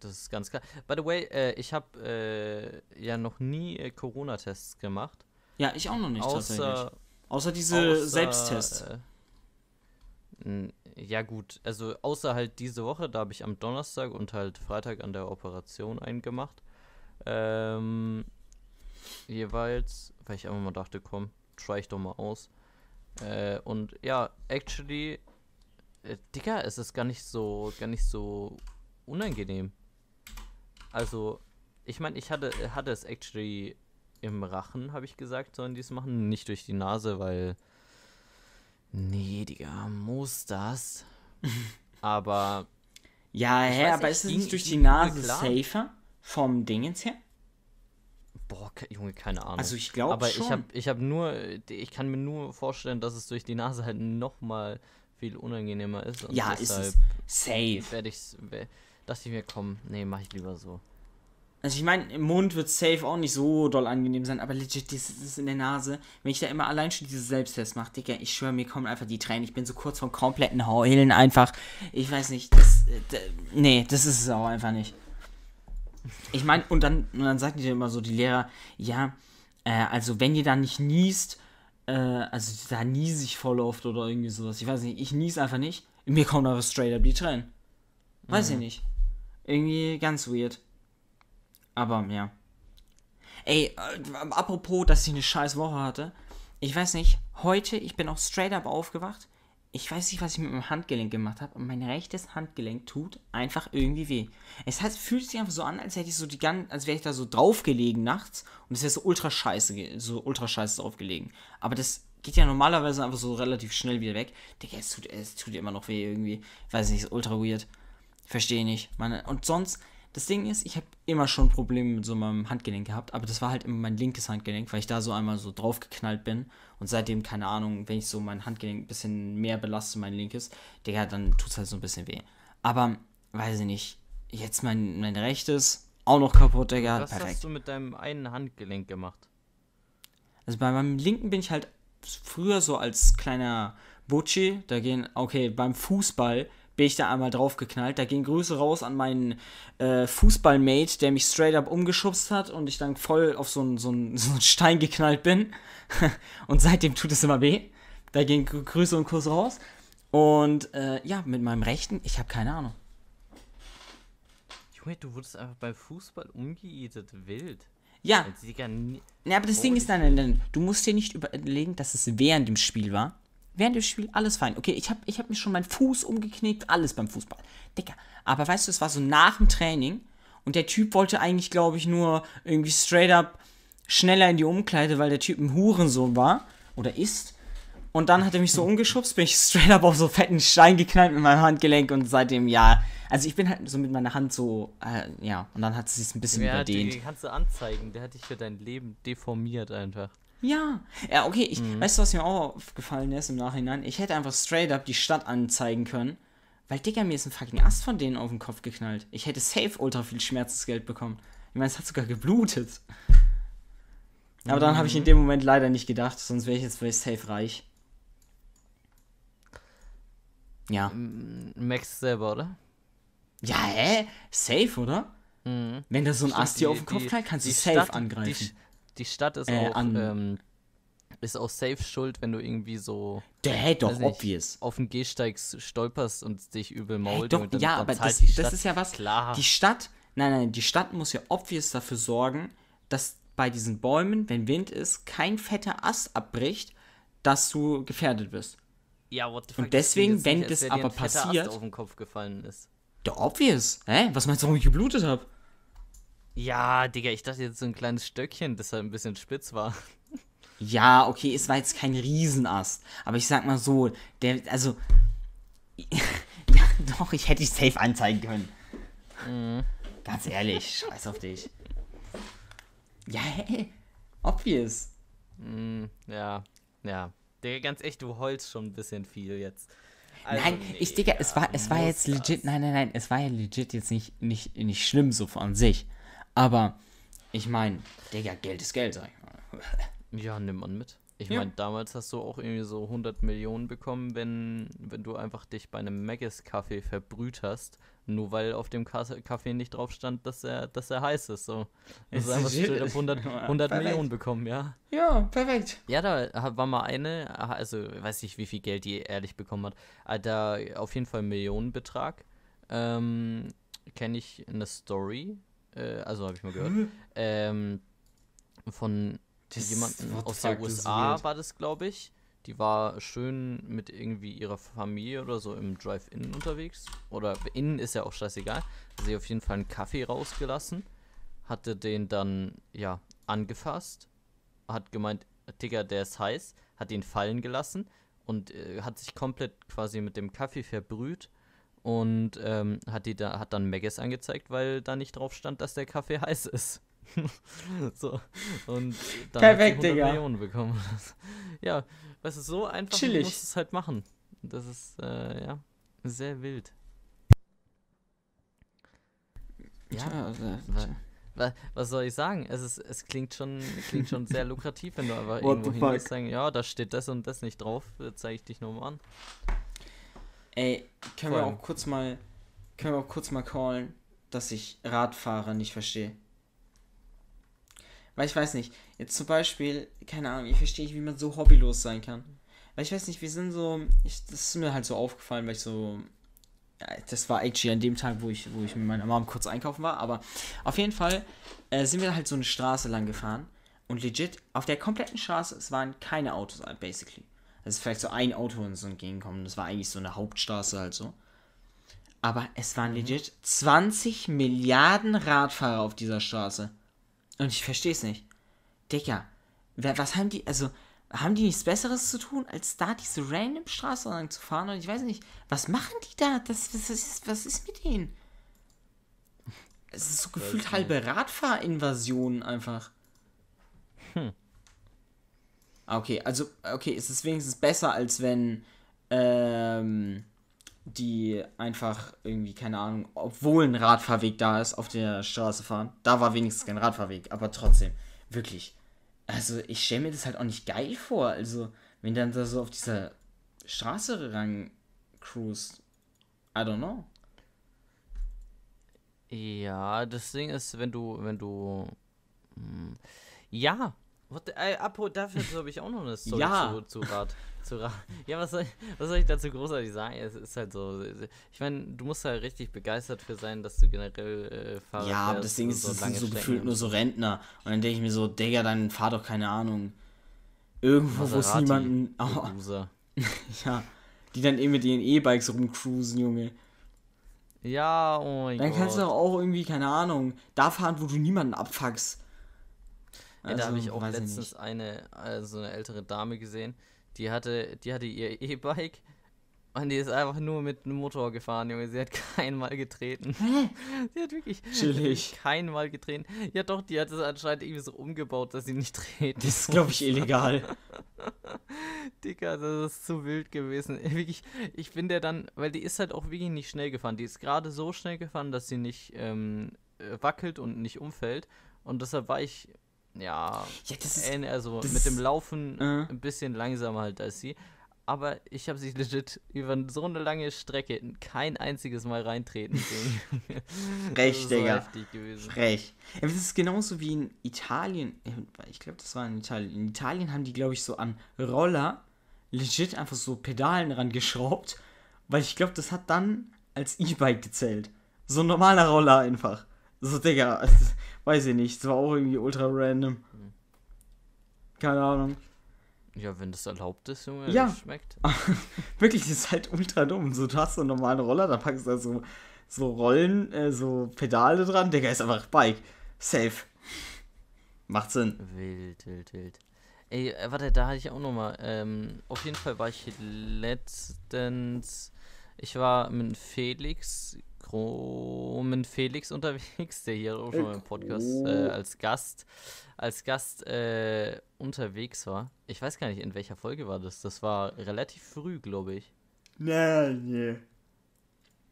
Das ist ganz klar. By the way, äh, ich habe äh, ja noch nie äh, Corona-Tests gemacht. Ja, ich auch noch nicht außer, tatsächlich. Außer diese außer, Selbsttests. Äh, ja gut, also außer halt diese Woche, da habe ich am Donnerstag und halt Freitag an der Operation eingemacht. Ähm, jeweils, weil ich einfach mal dachte, komm, try ich doch mal aus. Äh, und ja, actually, äh, Digga, es ist gar nicht so, gar nicht so unangenehm. Also, ich meine, ich hatte, hatte es actually im Rachen, habe ich gesagt, sollen die es machen, nicht durch die Nase, weil. Nee, Digga, muss das. aber. Ja, hä, aber ist es nicht durch die Nase safer vom Dingens her? Boah, Junge, keine Ahnung. Also ich glaube Aber schon. ich habe ich hab nur, ich kann mir nur vorstellen, dass es durch die Nase halt nochmal viel unangenehmer ist. Und ja, ist es. Safe. Werde ich, dachte ich mir, komm, nee, mach ich lieber so. Also ich meine, im Mund wird safe auch nicht so doll angenehm sein, aber legit, das ist in der Nase. Wenn ich da immer allein schon dieses Selbsttest mache, Digga, ich schwöre, mir kommen einfach die Tränen. Ich bin so kurz vom kompletten Heulen einfach. Ich weiß nicht, das, äh, das nee, das ist es auch einfach nicht. Ich meine, und dann, und dann sagen die immer so, die Lehrer, ja, äh, also wenn ihr da nicht niest, äh, also da niese ich voll oft oder irgendwie sowas. Ich weiß nicht, ich nies einfach nicht. Mir kommen aber straight up die Tränen. Weiß mhm. ich nicht. Irgendwie ganz weird. Aber ja. Ey, äh, apropos, dass ich eine scheiß Woche hatte. Ich weiß nicht, heute, ich bin auch straight up aufgewacht ich weiß nicht, was ich mit meinem Handgelenk gemacht habe. Und mein rechtes Handgelenk tut einfach irgendwie weh. Es hat, fühlt sich einfach so an, als hätte ich so die ganze, als wäre ich da so draufgelegen nachts und es wäre so ultra scheiße, so ultra scheiße draufgelegen. Aber das geht ja normalerweise einfach so relativ schnell wieder weg. Digga, es tut, es tut immer noch weh irgendwie. Ich Weiß nicht, ist ultra weird. Verstehe nicht. Man, und sonst, das Ding ist, ich habe immer schon Probleme mit so meinem Handgelenk gehabt, aber das war halt immer mein linkes Handgelenk, weil ich da so einmal so draufgeknallt bin und seitdem, keine Ahnung, wenn ich so mein Handgelenk ein bisschen mehr belaste, mein linkes, Digga, dann tut es halt so ein bisschen weh. Aber, weiß ich nicht, jetzt mein, mein rechtes, auch noch kaputt, Digga, Was perfekt. Was hast du mit deinem einen Handgelenk gemacht? Also bei meinem linken bin ich halt früher so als kleiner Butchi, da gehen, okay, beim Fußball bin ich da einmal draufgeknallt. Da gehen Grüße raus an meinen äh, Fußballmate, der mich straight up umgeschubst hat und ich dann voll auf so einen so so Stein geknallt bin. und seitdem tut es immer weh. Da gehen Grüße und Kuss raus. Und äh, ja, mit meinem Rechten, ich habe keine Ahnung. Junge, du wurdest einfach bei Fußball umgeietet, wild. Ja. Ja, aber das oh, Ding ist, nein, nein, du musst dir nicht überlegen, dass es während dem Spiel war, während des Spiels alles fein. Okay, ich habe ich hab mir schon meinen Fuß umgeknickt, alles beim Fußball. Dicker. Aber weißt du, es war so nach dem Training und der Typ wollte eigentlich, glaube ich, nur irgendwie straight up schneller in die Umkleide, weil der Typ ein Hurensohn war oder ist. Und dann hat er mich so umgeschubst, bin ich straight up auf so fetten Stein geknallt mit meinem Handgelenk und seitdem, ja. Also ich bin halt so mit meiner Hand so, äh, ja. Und dann hat es sich ein bisschen ja, überdehnt. Die, die kannst du anzeigen, der hat dich für dein Leben deformiert einfach. Ja. Ja, okay, ich, mhm. weißt du, was mir auch aufgefallen ist im Nachhinein? Ich hätte einfach straight up die Stadt anzeigen können, weil, Digga, mir ist ein fucking Ast von denen auf den Kopf geknallt. Ich hätte safe ultra viel Schmerzensgeld bekommen. Ich meine, es hat sogar geblutet. Aber mhm. dann habe ich in mhm. dem Moment leider nicht gedacht, sonst wäre ich jetzt vielleicht safe reich. Ja. Max selber, oder? Ja, hä? Safe, oder? Mhm. Wenn da so ein Stimmt, Ast dir auf den Kopf knallt, kannst du safe Stadt, angreifen. Die Stadt ist äh, auch. Ähm, ist auch safe schuld, wenn du irgendwie so. Der hey, doch, nicht, obvious. Auf den Gehsteig stolperst und dich übel mault. Hey, doch, ja, aber das, das ist ja was. Klar. Die Stadt, nein, nein, die Stadt muss ja obvious dafür sorgen, dass bei diesen Bäumen, wenn Wind ist, kein fetter Ast abbricht, dass du gefährdet wirst. Ja, what the fuck. Und deswegen, wenn nicht, das aber passiert. Ast auf den Kopf gefallen ist. Der obvious. Hä? Was meinst du, warum ich geblutet habe? Ja, Digga, ich dachte jetzt so ein kleines Stöckchen, das halt ein bisschen spitz war. Ja, okay, es war jetzt kein Riesenast. Aber ich sag mal so, der, also. ja, doch, ich hätte dich safe anzeigen können. Mhm. Ganz ehrlich, scheiß auf dich. Ja, hey, obvious. Mm, ja, ja. Digga, ganz echt, du heulst schon ein bisschen viel jetzt. Also, nein, nee, ich, Digga, ja, es war, es war jetzt legit, das. nein, nein, nein, es war ja legit jetzt nicht, nicht, nicht schlimm so von sich. Aber ich meine, Digga, Geld ist Geld, sag ich mal. Ja, nimm man mit. Ich ja. meine, damals hast du auch irgendwie so 100 Millionen bekommen, wenn, wenn du einfach dich bei einem Maggis-Kaffee verbrüht hast, nur weil auf dem Kaffee nicht drauf stand, dass er, dass er heiß ist. So. Das ist einfach 100, 100 Millionen bekommen, ja. Ja, perfekt. Ja, da war mal eine, also weiß nicht, wie viel Geld die ehrlich bekommen hat, ah, da auf jeden Fall Millionenbetrag. Ähm, Kenne ich eine Story äh, also habe ich mal gehört. Ähm, von das jemandem aus der USA war das, glaube ich. Die war schön mit irgendwie ihrer Familie oder so im Drive-In unterwegs. Oder innen ist ja auch scheißegal. Hat Sie auf jeden Fall einen Kaffee rausgelassen. Hatte den dann, ja, angefasst. Hat gemeint, Digga, der ist heiß. Hat ihn fallen gelassen. Und äh, hat sich komplett quasi mit dem Kaffee verbrüht und ähm, hat, die da, hat dann Megas angezeigt, weil da nicht drauf stand, dass der Kaffee heiß ist. so. Und dann Perfekt, hat sie 100 Digga. Millionen bekommen. ja, weißt du, so einfach Chillig. musst es halt machen. Das ist, äh, ja, sehr wild. Ja, also, was, was soll ich sagen? Es, ist, es klingt, schon, klingt schon sehr lukrativ, wenn du einfach irgendwo hingehst und sagen, ja, da steht das und das nicht drauf, äh, zeige ich dich nur mal an. Ey, können Voll. wir auch kurz mal, können wir auch kurz mal callen, dass ich Radfahrer nicht verstehe. Weil ich weiß nicht, jetzt zum Beispiel, keine Ahnung, ich verstehe nicht, wie man so hobbylos sein kann. Weil ich weiß nicht, wir sind so, ich, das ist mir halt so aufgefallen, weil ich so, das war actually an dem Tag, wo ich, wo ich mit meiner Mom kurz einkaufen war, aber auf jeden Fall äh, sind wir halt so eine Straße lang gefahren und legit, auf der kompletten Straße, es waren keine Autos, basically dass vielleicht so ein Auto uns entgegenkommt. Das war eigentlich so eine Hauptstraße halt so. Aber es waren mhm. legit 20 Milliarden Radfahrer auf dieser Straße. Und ich verstehe es nicht. Digga, was haben die, also, haben die nichts Besseres zu tun, als da diese random Straße lang zu fahren? Und ich weiß nicht, was machen die da? Das, was, ist, was ist mit denen? Es ist so gefühlt halbe Radfahrinvasion einfach. Hm. Ah, okay, also, okay, es ist wenigstens besser, als wenn ähm, die einfach irgendwie, keine Ahnung, obwohl ein Radfahrweg da ist, auf der Straße fahren. Da war wenigstens kein Radfahrweg, aber trotzdem, wirklich. Also, ich stelle mir das halt auch nicht geil vor. Also, wenn dann da so auf dieser Straße rang cruist. I don't know. Ja, das Ding ist, wenn du, wenn du. Hm, ja, What the, ey, Apo, dafür habe ich auch noch eine Story ja. zu, zu, Rat. Zu Rat. Ja, was soll, ich, was soll ich dazu großartig sagen? Es ist halt so. Ich meine, du musst halt richtig begeistert für sein, dass du generell äh, Fahrer Ja, aber das Ding ist, so das sind so gefühlt nur so Rentner. Und dann denke ich mir so, Digga, dann fahr doch keine Ahnung. Irgendwo, wo es niemanden. Oh. ja. Die dann eben mit ihren E-Bikes rumcruisen, Junge. Ja, oh mein dann Gott. Dann kannst du doch auch irgendwie, keine Ahnung, da fahren, wo du niemanden abfuckst. Also, da habe ich auch letztens eine, also eine ältere Dame gesehen, die hatte, die hatte ihr E-Bike und die ist einfach nur mit einem Motor gefahren, Junge. Sie hat kein Mal getreten. Hä? Sie hat wirklich Chillig. kein Mal getreten. Ja doch, die hat es anscheinend irgendwie so umgebaut, dass sie nicht treten. Das ist, glaube ich, illegal. Dicker, also, das ist zu wild gewesen. Wirklich, ich bin der dann, weil die ist halt auch wirklich nicht schnell gefahren. Die ist gerade so schnell gefahren, dass sie nicht ähm, äh, wackelt und nicht umfällt. Und deshalb war ich ja, ja das ist, also das mit dem Laufen äh. ein bisschen langsamer halt als sie. Aber ich habe sie legit über so eine lange Strecke kein einziges Mal reintreten sehen. Frech, Digga. So Frech. Es ist genauso wie in Italien. Ich glaube, das war in Italien. In Italien haben die, glaube ich, so an Roller legit einfach so Pedalen rangeschraubt. Weil ich glaube, das hat dann als E-Bike gezählt. So ein normaler Roller einfach. So, Digga. Also, Weiß ich nicht. Es war auch irgendwie ultra random. Hm. Keine Ahnung. Ja, wenn das erlaubt ist, Junge, ja. das schmeckt. Wirklich, das ist halt ultra dumm. So, du hast so einen normalen Roller, da packst du da so, so Rollen, äh, so Pedale dran. Digga, ist einfach Bike. Safe. Macht Sinn. Wild, wild, wild. Ey, äh, warte, da hatte ich auch nochmal. Ähm, auf jeden Fall war ich letztens. Ich war mit Felix Chromen Felix unterwegs, der hier auch schon im äh, Podcast äh, oh. als Gast, als Gast äh, unterwegs war. Ich weiß gar nicht, in welcher Folge war das. Das war relativ früh, glaube ich. Nee, nee.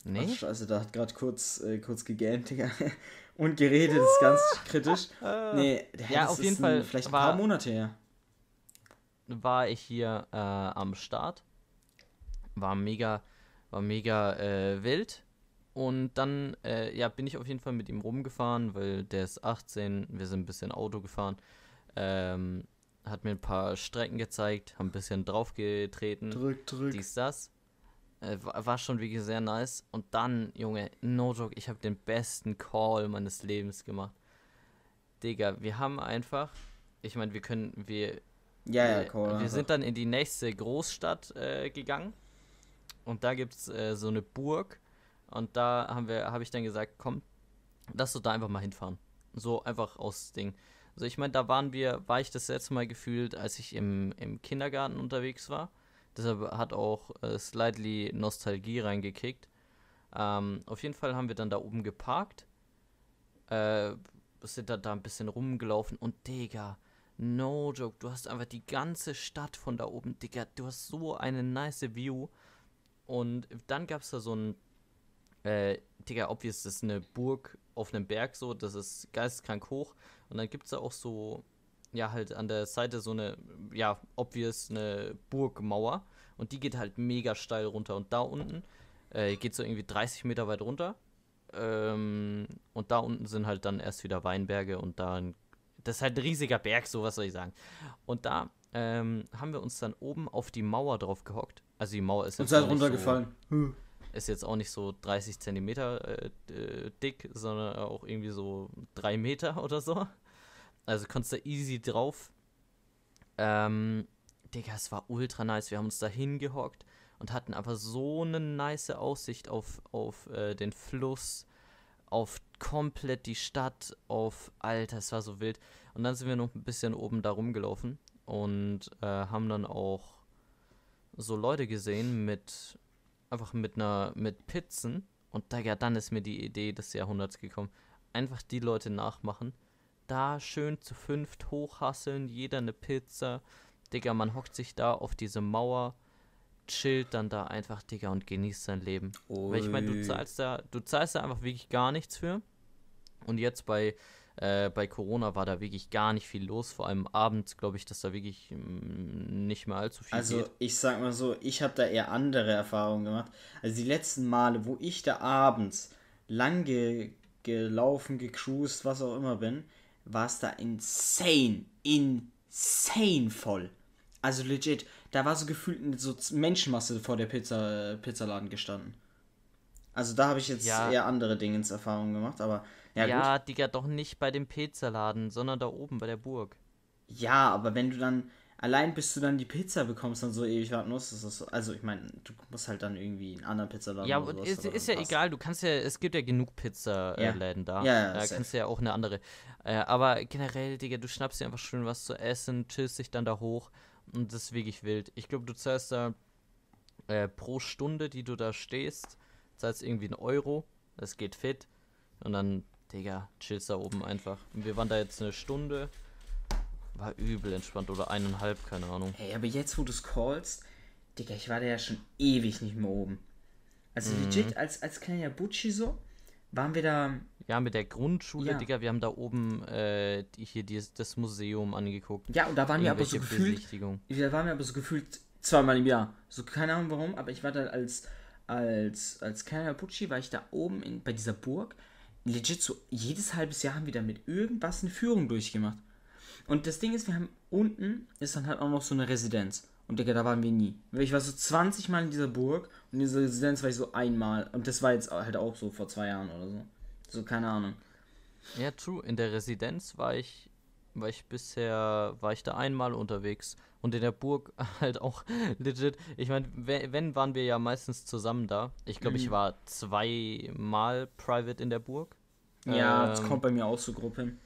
Nee? Ach, scheiße, da hat gerade kurz, äh, kurz gegähnt, Digga. Und geredet, ist ganz kritisch. Äh, nee, der ja, auf jeden ein, Fall vielleicht ein war, paar Monate her. War ich hier äh, am Start. War mega, war mega wild und dann äh, ja, bin ich auf jeden Fall mit ihm rumgefahren, weil der ist 18, wir sind ein bisschen Auto gefahren. Ähm, hat mir ein paar Strecken gezeigt, haben ein bisschen draufgetreten. Drück, drück. Dies, das. Äh, war schon wirklich sehr nice. Und dann, Junge, no joke, ich habe den besten Call meines Lebens gemacht. Digga, wir haben einfach, ich meine, wir können, wir. Ja, ja, cool, Wir einfach. sind dann in die nächste Großstadt äh, gegangen. Und da gibt es äh, so eine Burg und da haben wir, habe ich dann gesagt, komm, lass uns da einfach mal hinfahren. So einfach aus Ding. Also ich meine, da waren wir, war ich das letzte Mal gefühlt, als ich im, im Kindergarten unterwegs war. Deshalb hat auch äh, slightly Nostalgie reingekickt. Ähm, auf jeden Fall haben wir dann da oben geparkt. Äh, sind dann da ein bisschen rumgelaufen und Digga, no joke, du hast einfach die ganze Stadt von da oben, Digga, du hast so eine nice View. Und dann gab es da so ein äh, Digga, obvious, das ist eine Burg auf einem Berg so, das ist geisteskrank hoch. Und dann gibt es da auch so, ja, halt an der Seite so eine, ja, obvious, eine Burgmauer. Und die geht halt mega steil runter. Und da unten äh, geht so irgendwie 30 Meter weit runter. Ähm, und da unten sind halt dann erst wieder Weinberge und da ein, das ist halt ein riesiger Berg, so was soll ich sagen. Und da ähm, haben wir uns dann oben auf die Mauer drauf gehockt. Also die Mauer ist. Und seid runtergefallen. So, hm. Ist jetzt auch nicht so 30 Zentimeter äh, äh, dick, sondern auch irgendwie so 3 Meter oder so. Also konntest du easy drauf. Ähm, Digga, es war ultra nice. Wir haben uns da hingehockt und hatten aber so eine nice Aussicht auf, auf äh, den Fluss, auf komplett die Stadt, auf Alter, es war so wild. Und dann sind wir noch ein bisschen oben da rumgelaufen und äh, haben dann auch so Leute gesehen mit einfach mit einer mit Pizzen und da ja, dann ist mir die Idee des Jahrhunderts gekommen. Einfach die Leute nachmachen. Da schön zu fünft hochhasseln, jeder eine Pizza. Digga, man hockt sich da auf diese Mauer, chillt dann da einfach, Digga, und genießt sein Leben. Ui. Weil ich meine, du zahlst da, du zahlst da einfach wirklich gar nichts für. Und jetzt bei äh, bei Corona war da wirklich gar nicht viel los, vor allem abends glaube ich, dass da wirklich hm, nicht mehr allzu viel Also geht. ich sag mal so, ich habe da eher andere Erfahrungen gemacht. Also die letzten Male, wo ich da abends lang ge gelaufen, gecruised, was auch immer bin, war es da insane, insane voll. Also legit, da war so gefühlt so Menschenmasse vor der Pizza, Pizzaladen gestanden. Also da habe ich jetzt ja. eher andere Dinge ins Erfahrung gemacht, aber ja, ja gut. Digga, doch nicht bei dem Pizzaladen, sondern da oben bei der Burg. Ja, aber wenn du dann allein bis du dann die Pizza bekommst und so ewig warten musst, ist das, also ich meine, du musst halt dann irgendwie einen anderen Pizzaladen Ja, aber sowas, ist, ist ja passt. egal, du kannst ja, es gibt ja genug Pizzaläden ja. da. Ja, ja, da safe. kannst du ja auch eine andere. Äh, aber generell, Digga, du schnappst dir einfach schön was zu essen, chillst dich dann da hoch und das ist wirklich wild. Ich glaube, du zahlst da äh, pro Stunde, die du da stehst, zahlst irgendwie einen Euro, das geht fit und dann Digga, chillst da oben einfach. Wir waren da jetzt eine Stunde. War übel entspannt oder eineinhalb, keine Ahnung. Ey, aber jetzt, wo du es callst, Digga, ich war da ja schon ewig nicht mehr oben. Also mhm. legit, als, als kleiner Butschi so, waren wir da. Ja, mit der Grundschule, ja. Digga, wir haben da oben äh, hier dieses, das Museum angeguckt. Ja, und da waren wir aber so gefühlt. Da waren wir aber so gefühlt zweimal im Jahr. So, keine Ahnung warum, aber ich war da als, als, als kleiner Butschi, war ich da oben in, bei dieser Burg legit so jedes halbes Jahr haben wir damit irgendwas eine Führung durchgemacht. Und das Ding ist, wir haben unten ist dann halt auch noch so eine Residenz. Und Digga, da waren wir nie. Ich war so 20 Mal in dieser Burg und in dieser Residenz war ich so einmal. Und das war jetzt halt auch so vor zwei Jahren oder so. So, keine Ahnung. Ja, true. In der Residenz war ich, war ich bisher, war ich da einmal unterwegs und in der Burg halt auch legit. Ich meine, wenn, waren wir ja meistens zusammen da. Ich glaube, mhm. ich war zweimal private in der Burg. Ja, ähm, das kommt bei mir auch zu Gruppen.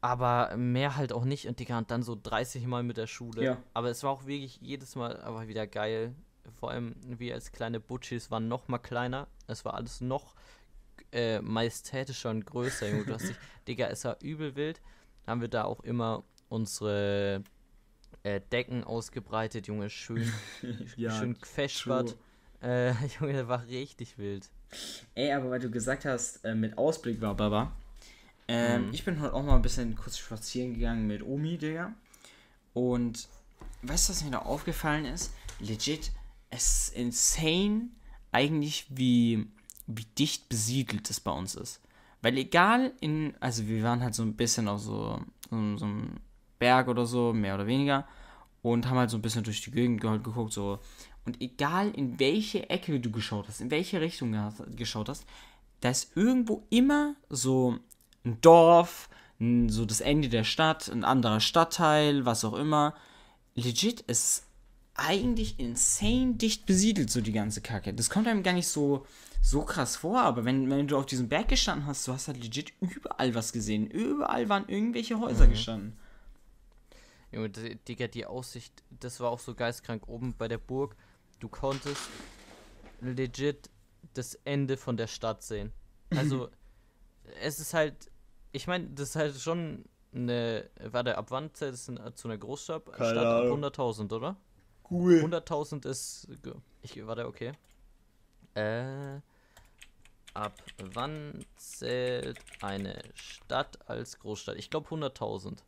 Aber mehr halt auch nicht und die und dann so 30 Mal mit der Schule. Ja. Aber es war auch wirklich jedes Mal aber wieder geil. Vor allem wir als kleine Butchis waren noch mal kleiner. Es war alles noch äh, majestätischer und größer. du hast dich, Digga, es war übel wild. Haben wir da auch immer unsere äh, Decken ausgebreitet, Junge, schön, ja, schön gefäschert. Äh, Junge, der war richtig wild. Ey, aber weil du gesagt hast, äh, mit Ausblick war Baba. Ähm, mhm. Ich bin heute auch mal ein bisschen kurz spazieren gegangen mit Omi, Digga. Und weißt du, was mir da aufgefallen ist? Legit, es ist insane eigentlich, wie, wie dicht besiedelt es bei uns ist. Weil egal in, also wir waren halt so ein bisschen auf so, so, so einem Berg oder so, mehr oder weniger und haben halt so ein bisschen durch die Gegend geguckt, so. Und egal in welche Ecke du geschaut hast, in welche Richtung du geschaut hast, da ist irgendwo immer so ein Dorf, so das Ende der Stadt, ein anderer Stadtteil, was auch immer. Legit ist eigentlich insane dicht besiedelt, so die ganze Kacke. Das kommt einem gar nicht so, so krass vor, aber wenn, wenn du auf diesem Berg gestanden hast, du hast halt legit überall was gesehen. Überall waren irgendwelche Häuser mhm. gestanden. Junge, Digga, die Aussicht, das war auch so geistkrank oben bei der Burg. Du konntest legit das Ende von der Stadt sehen. Also, es ist halt, ich meine, das ist halt schon eine, warte, ab wann zählt es zu einer Großstadt? Stadt 100.000, oder? Cool. 100.000 ist, ich, warte, okay. Äh, ab wann zählt eine Stadt als Großstadt? Ich glaube 100.000.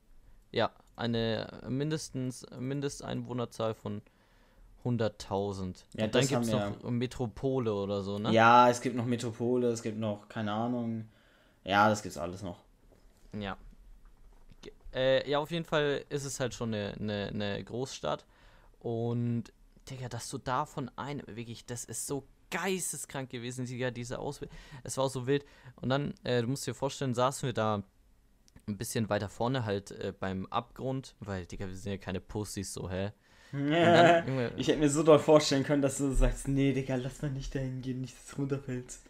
Ja, eine mindestens Mindesteinwohnerzahl von 100.000. Ja, und dann gibt es noch ja. Metropole oder so, ne? Ja, es gibt noch Metropole, es gibt noch, keine Ahnung. Ja, das gibt's alles noch. Ja. Äh, ja, auf jeden Fall ist es halt schon eine, eine, eine Großstadt. Und, Digga, dass du da von einem, wirklich, das ist so geisteskrank gewesen, diese Auswahl. Es war auch so wild. Und dann, äh, du musst dir vorstellen, saßen wir da ein bisschen weiter vorne, halt äh, beim Abgrund, weil, Digga, wir sind ja keine Pussys, so, hä? Ja, dann, ich hätte mir so doll vorstellen können, dass du sagst, nee, Digga, lass mal nicht dahin gehen, nicht, dass du runterfällst.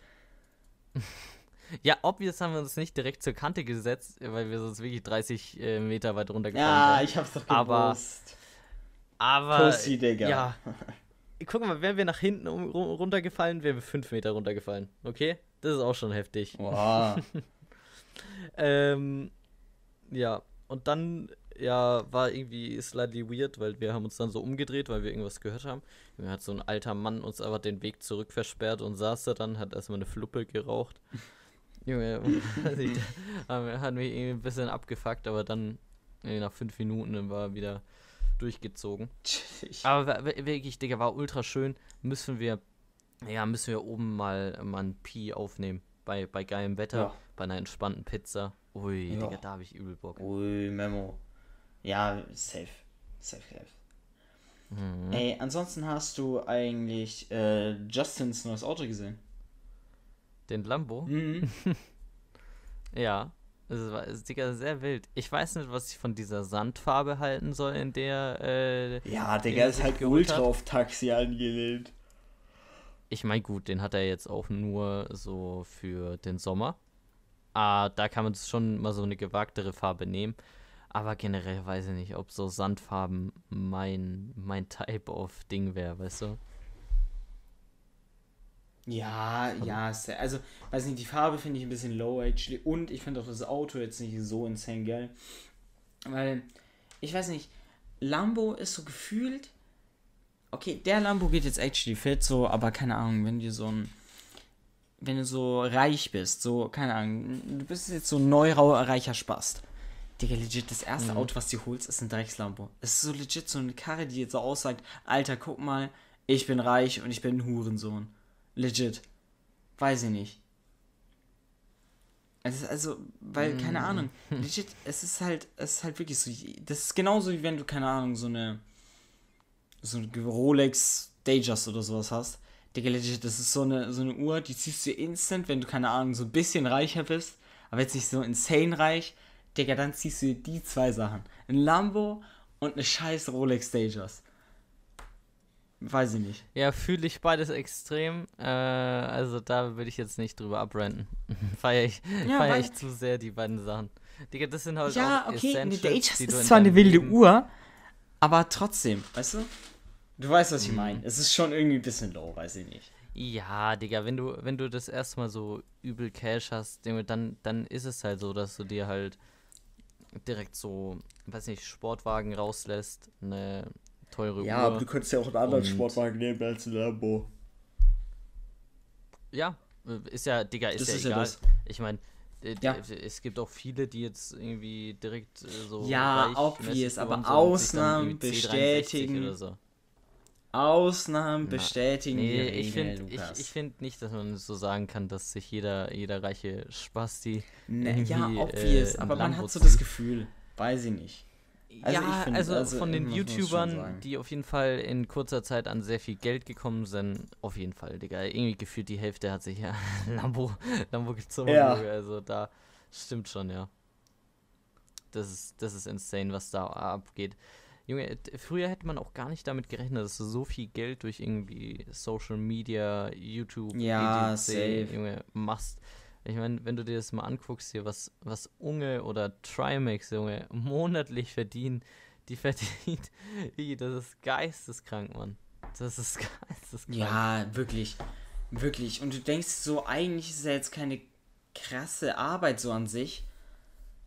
ja, obvious haben wir uns nicht direkt zur Kante gesetzt, weil wir sonst wirklich 30 äh, Meter weit runtergefallen ja, sind. Ja, ich hab's doch gewusst. Aber, aber Pussy, Digga. Ja. Guck mal, wären wir nach hinten um, runtergefallen, wären wir 5 Meter runtergefallen, okay? Das ist auch schon heftig. Wow. ähm, ja, und dann ja, war irgendwie slightly weird, weil wir haben uns dann so umgedreht, weil wir irgendwas gehört haben. Dann hat so ein alter Mann uns aber den Weg zurück versperrt und saß da dann, hat erstmal eine Fluppe geraucht. Junge, also hat mich irgendwie ein bisschen abgefuckt, aber dann nach fünf Minuten war er wieder durchgezogen. Aber wirklich, Digga, war ultra schön. Müssen wir, ja, müssen wir oben mal, mal ein Pi aufnehmen. Bei, bei geilem Wetter, ja. bei einer entspannten Pizza. Ui, ja. Digga, da habe ich übel Bock. Ui, Memo. Ja, safe. Safe, safe. Mhm. Ey, ansonsten hast du eigentlich äh, Justins neues Auto gesehen. Den Lambo? Mhm. ja. Es war es, Digga, sehr wild. Ich weiß nicht, was ich von dieser Sandfarbe halten soll, in der. Äh, ja, Digga, ist halt ultra auf Taxi angelehnt. Ich meine, gut, den hat er jetzt auch nur so für den Sommer. Ah, da kann man schon mal so eine gewagtere Farbe nehmen. Aber generell weiß ich nicht, ob so Sandfarben mein, mein Type of Ding wäre, weißt du? Ja, ja, also, weiß nicht, die Farbe finde ich ein bisschen low actually. Und ich finde auch das Auto jetzt nicht so insane geil. Weil, ich weiß nicht, Lambo ist so gefühlt. Okay, der Lambo geht jetzt actually fit, so, aber keine Ahnung, wenn dir so ein wenn du so reich bist, so, keine Ahnung, du bist jetzt so ein neuer, reicher Spast. Digga, legit, das erste mhm. Auto, was du holst, ist ein Dreckslambo. Es ist so legit so eine Karre, die jetzt so aussagt, Alter, guck mal, ich bin reich und ich bin ein Hurensohn. Legit. Weiß ich nicht. Es ist also, weil, mhm. keine Ahnung, legit, es ist halt, es ist halt wirklich so, das ist genauso wie wenn du, keine Ahnung, so eine, so eine Rolex Dayjust oder sowas hast Digga, legit, das ist so eine, so eine Uhr, die ziehst du instant, wenn du, keine Ahnung, so ein bisschen reicher bist, aber jetzt nicht so insane reich, Digga, dann ziehst du die zwei Sachen. Ein Lambo und eine scheiß Rolex Stagers. Weiß ich nicht. Ja, fühle ich beides extrem. Äh, also da würde ich jetzt nicht drüber abrenten. Feiere ich, ja, feier ich zu sehr die beiden Sachen. Digga, das sind halt ja, auch okay, Essentials, eine Datejust ist zwar eine wilde Leben. Uhr, aber trotzdem, weißt du? Du weißt, was ich mhm. meine. Es ist schon irgendwie ein bisschen low, weiß ich nicht. Ja, Digga, wenn du, wenn du das erste Mal so übel Cash hast, dann, dann ist es halt so, dass du dir halt direkt so, weiß nicht, Sportwagen rauslässt, eine teure ja, Uhr. Ja, aber du könntest ja auch einen anderen Sportwagen nehmen als ein Lambo. Ja, ist ja, Digga, ist das ja ist egal. Äh, ja ich meine, ja. es gibt auch viele, die jetzt irgendwie direkt äh, so. Ja, obvious, aber Ausnahmen bestätigen. Oder so. Ausnahmen Na, bestätigen nee, Regel, ich find, Ich, ich finde nicht, dass man so sagen kann, dass sich jeder, jeder reiche Spasti nee, Ja, äh, obvious, äh, aber man hat so das Gefühl. Weiß ich nicht. Also ja, find, also, also, von den YouTubern, die auf jeden Fall in kurzer Zeit an sehr viel Geld gekommen sind, auf jeden Fall, Digga. Irgendwie gefühlt die Hälfte hat sich ja Lambo, Lambo gezogen. Ja. Also da stimmt schon, ja. Das ist, das ist insane, was da abgeht. Junge, früher hätte man auch gar nicht damit gerechnet, dass du so viel Geld durch irgendwie Social Media, YouTube, ja, EDC, safe. Junge, machst. Ich meine, wenn du dir das mal anguckst, hier, was, was Unge oder Trimax, Junge, monatlich verdienen, die verdient, das ist geisteskrank, Mann. Das ist geisteskrank. Ja, wirklich. Wirklich. Und du denkst so, eigentlich ist ja jetzt keine krasse Arbeit so an sich.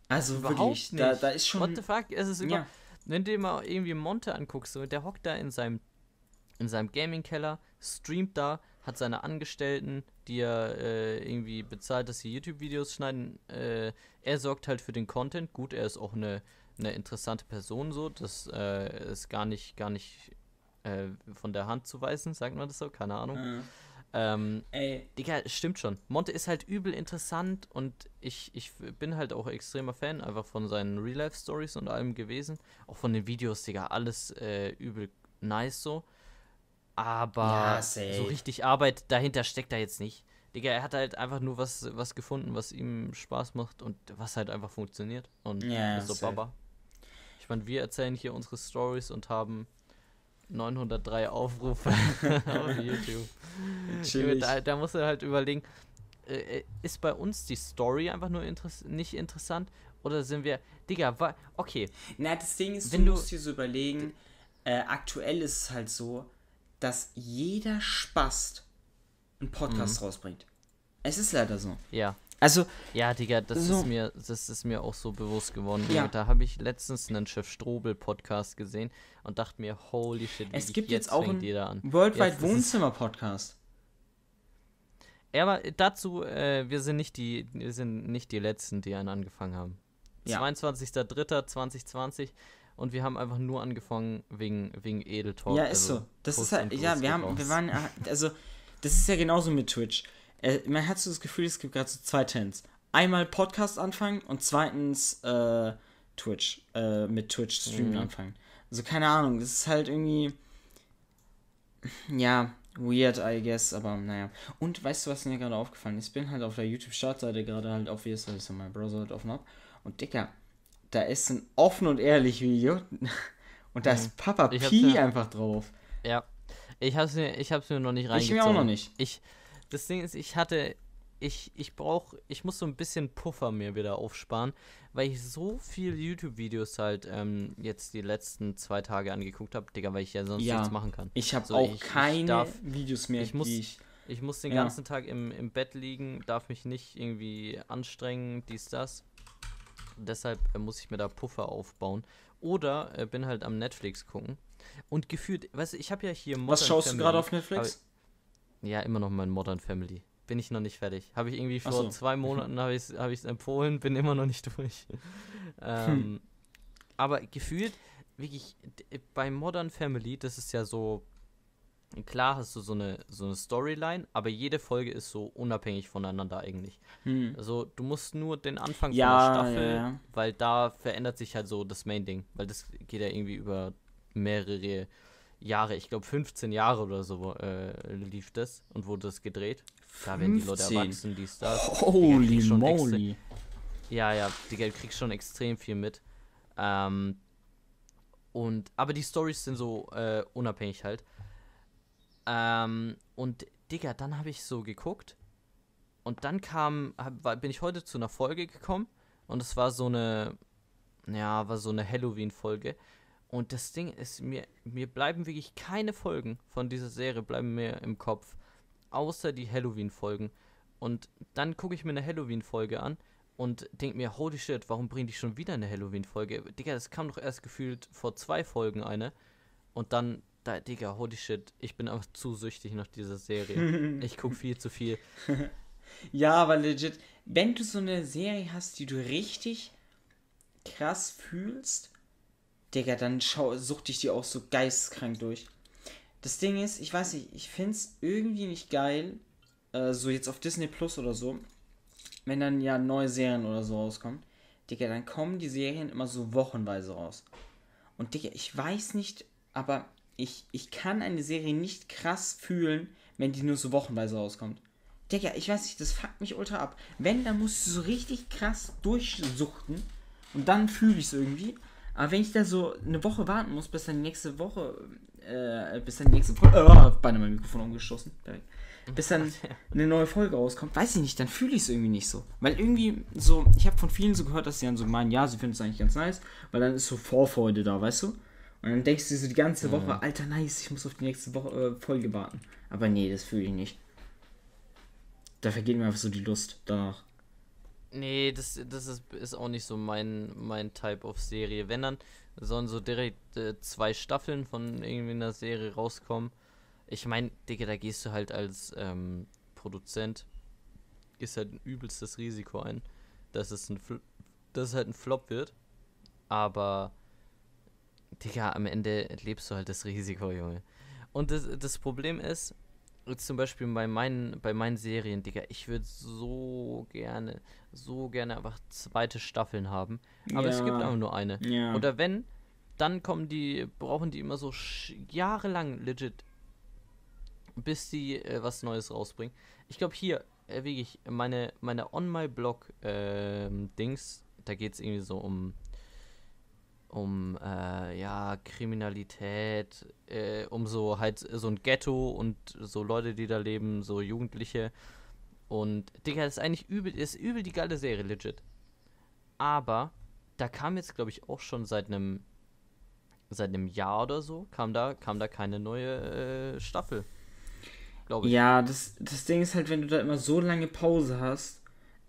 Also Überhaupt wirklich, nicht. Da, da ist schon. What the fuck? Es ist über. Ja wenn du dir mal irgendwie Monte anguckst, so, der hockt da in seinem, in seinem Gaming-Keller, streamt da, hat seine Angestellten, die er äh, irgendwie bezahlt, dass sie YouTube-Videos schneiden. Äh, er sorgt halt für den Content. Gut, er ist auch eine, eine interessante Person, so. Das äh, ist gar nicht, gar nicht äh, von der Hand zu weisen, sagt man das so, keine Ahnung. Ja. Ähm, Ey. Digga, stimmt schon. Monte ist halt übel interessant und ich, ich bin halt auch extremer Fan einfach von seinen Real-Life-Stories und allem gewesen. Auch von den Videos, Digga, alles äh, übel nice so. Aber ja, so richtig Arbeit dahinter steckt da jetzt nicht. Digga, er hat halt einfach nur was, was gefunden, was ihm Spaß macht und was halt einfach funktioniert. Und ja, so Baba. Ich meine, wir erzählen hier unsere Stories und haben 903 Aufrufe auf YouTube. Da, da musst du halt überlegen, äh, äh, ist bei uns die Story einfach nur interess nicht interessant oder sind wir, Digga, okay. Na, das Ding ist, Wenn du musst dir so überlegen, äh, aktuell ist es halt so, dass jeder Spast einen Podcast mhm. rausbringt. Es ist leider so. Ja. Also. Ja, Digga, das so. ist mir, das ist mir auch so bewusst geworden. Ja. Da habe ich letztens einen Chef Strobel-Podcast gesehen und dachte mir, holy shit, wie es gibt jetzt, jetzt auch einen Worldwide Wohnzimmer-Podcast. Ja, aber dazu, äh, wir sind nicht die, wir sind nicht die letzten, die einen angefangen haben. Ja. 22.03.2020 und wir haben einfach nur angefangen wegen, wegen Edel Ja, also ist also so. Das Post ist halt, ja, wir haben, wir waren, äh, also, das ist ja genauso mit Twitch äh, man hat so das Gefühl, es gibt gerade so zwei Trends. Einmal Podcast anfangen und zweitens äh, Twitch, äh, mit Twitch streamen mhm. anfangen. Also keine Ahnung, das ist halt irgendwie, ja, weird, I guess, aber naja. Und weißt du, was mir gerade aufgefallen ist? Ich bin halt auf der YouTube-Startseite gerade halt obvious, weil ich so meinen Browser halt offen habe. Und Dicker, da ist ein offen und ehrlich Video und da ist mhm. Papa Pi ja, einfach drauf. Ja. Ich hab's mir, ich hab's mir noch nicht reingezogen. Ich mir auch noch nicht. Ich, das Ding ist, ich hatte, ich, ich brauche, ich muss so ein bisschen Puffer mir wieder aufsparen, weil ich so viel YouTube-Videos halt ähm, jetzt die letzten zwei Tage angeguckt habe, Digga, weil ich ja sonst ja, nichts machen kann. Ich habe so, auch ich, keine ich darf, Videos mehr, ich muss, ich. Ich muss den ja. ganzen Tag im, im Bett liegen, darf mich nicht irgendwie anstrengen, dies, das. Deshalb äh, muss ich mir da Puffer aufbauen. Oder äh, bin halt am Netflix gucken. Und gefühlt, weißt du, ich habe ja hier Modern Was schaust Family, du gerade auf Netflix? Ja, immer noch mein Modern Family. Bin ich noch nicht fertig. Habe ich irgendwie vor so. zwei Monaten habe ich es hab empfohlen, bin immer noch nicht durch. ähm, hm. aber gefühlt, wirklich, bei Modern Family, das ist ja so, klar hast du so eine, so eine Storyline, aber jede Folge ist so unabhängig voneinander eigentlich. Hm. Also du musst nur den Anfang ja, von der Staffel, ja, ja. weil da verändert sich halt so das Main-Ding, weil das geht ja irgendwie über mehrere Jahre, ich glaube 15 Jahre oder so äh, lief das und wurde das gedreht. Da werden die Leute erwachsen, die Stars. Holy die moly. Ja, ja, die Geld kriegt schon extrem viel mit. Ähm, und, aber die Stories sind so äh, unabhängig halt. Ähm, und Digga, dann habe ich so geguckt und dann kam, hab, war, bin ich heute zu einer Folge gekommen und es war so eine, ja, war so eine Halloween-Folge und das Ding ist, mir, mir bleiben wirklich keine Folgen von dieser Serie, bleiben mir im Kopf. Außer die Halloween-Folgen. Und dann gucke ich mir eine Halloween-Folge an und denke mir, holy shit, warum bringen die schon wieder eine Halloween-Folge? Digga, das kam doch erst gefühlt vor zwei Folgen eine. Und dann, da, Digga, holy shit, ich bin einfach zu süchtig nach dieser Serie. ich gucke viel zu viel. ja, aber legit, wenn du so eine Serie hast, die du richtig krass fühlst, Digga, dann schau, sucht ich die auch so geisteskrank durch. Das Ding ist, ich weiß nicht, ich finde es irgendwie nicht geil, äh, so jetzt auf Disney Plus oder so, wenn dann ja neue Serien oder so rauskommen. Digga, dann kommen die Serien immer so wochenweise raus. Und Digga, ich weiß nicht, aber ich, ich kann eine Serie nicht krass fühlen, wenn die nur so wochenweise rauskommt. Digga, ich weiß nicht, das fuckt mich ultra ab. Wenn, dann musst du so richtig krass durchsuchten und dann fühle ich es irgendwie. Aber wenn ich da so eine Woche warten muss, bis dann die nächste Woche, äh, bis dann die nächste Folge, oh, beinahe mein Mikrofon umgeschossen, bis dann eine neue Folge rauskommt, weiß ich nicht, dann fühle ich es irgendwie nicht so. Weil irgendwie so, ich habe von vielen so gehört, dass sie dann so meinen, ja, sie finden es eigentlich ganz nice, weil dann ist so Vorfreude da, weißt du? Und dann denkst du so die ganze mhm. Woche, mhm. alter, nice, ich muss auf die nächste Woche, äh, Folge warten. Aber nee, das fühle ich nicht. Da vergeht mir einfach so die Lust danach. Nee, das, das ist, ist auch nicht so mein, mein Type of Serie. Wenn dann sollen so direkt äh, zwei Staffeln von irgendwie einer Serie rauskommen. Ich meine, Digga, da gehst du halt als ähm, Produzent, gehst halt ein übelstes Risiko ein, dass es, ein dass es halt ein Flop wird. Aber, Digga, am Ende lebst du halt das Risiko, Junge. Und das, das Problem ist, jetzt zum Beispiel bei meinen, bei meinen Serien, Digga, ich würde so gerne, so gerne einfach zweite Staffeln haben. Aber ja. es gibt einfach nur eine. Ja. Oder wenn, dann kommen die, brauchen die immer so jahrelang legit, bis die äh, was Neues rausbringen. Ich glaube hier, äh, ich meine, meine On My Blog äh, Dings, da geht es irgendwie so um um äh, ja, Kriminalität, äh, um so halt so ein Ghetto und so Leute, die da leben, so Jugendliche. Und Digga, das ist eigentlich übel, ist übel die geile Serie, legit. Aber da kam jetzt, glaube ich, auch schon seit einem seit einem Jahr oder so, kam da, kam da keine neue äh, Staffel. ich. Ja, das, das Ding ist halt, wenn du da immer so lange Pause hast,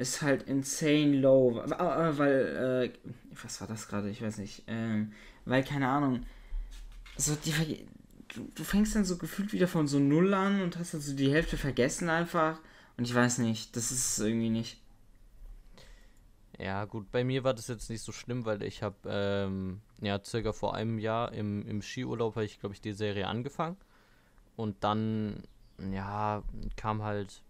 ist halt insane low, weil, äh, was war das gerade? Ich weiß nicht. Ähm, weil, keine Ahnung, so die, du, du, fängst dann so gefühlt wieder von so Null an und hast dann so die Hälfte vergessen einfach. Und ich weiß nicht, das ist irgendwie nicht. Ja, gut, bei mir war das jetzt nicht so schlimm, weil ich habe, ähm, ja, circa vor einem Jahr im, im Skiurlaub habe ich, glaube ich, die Serie angefangen. Und dann, ja, kam halt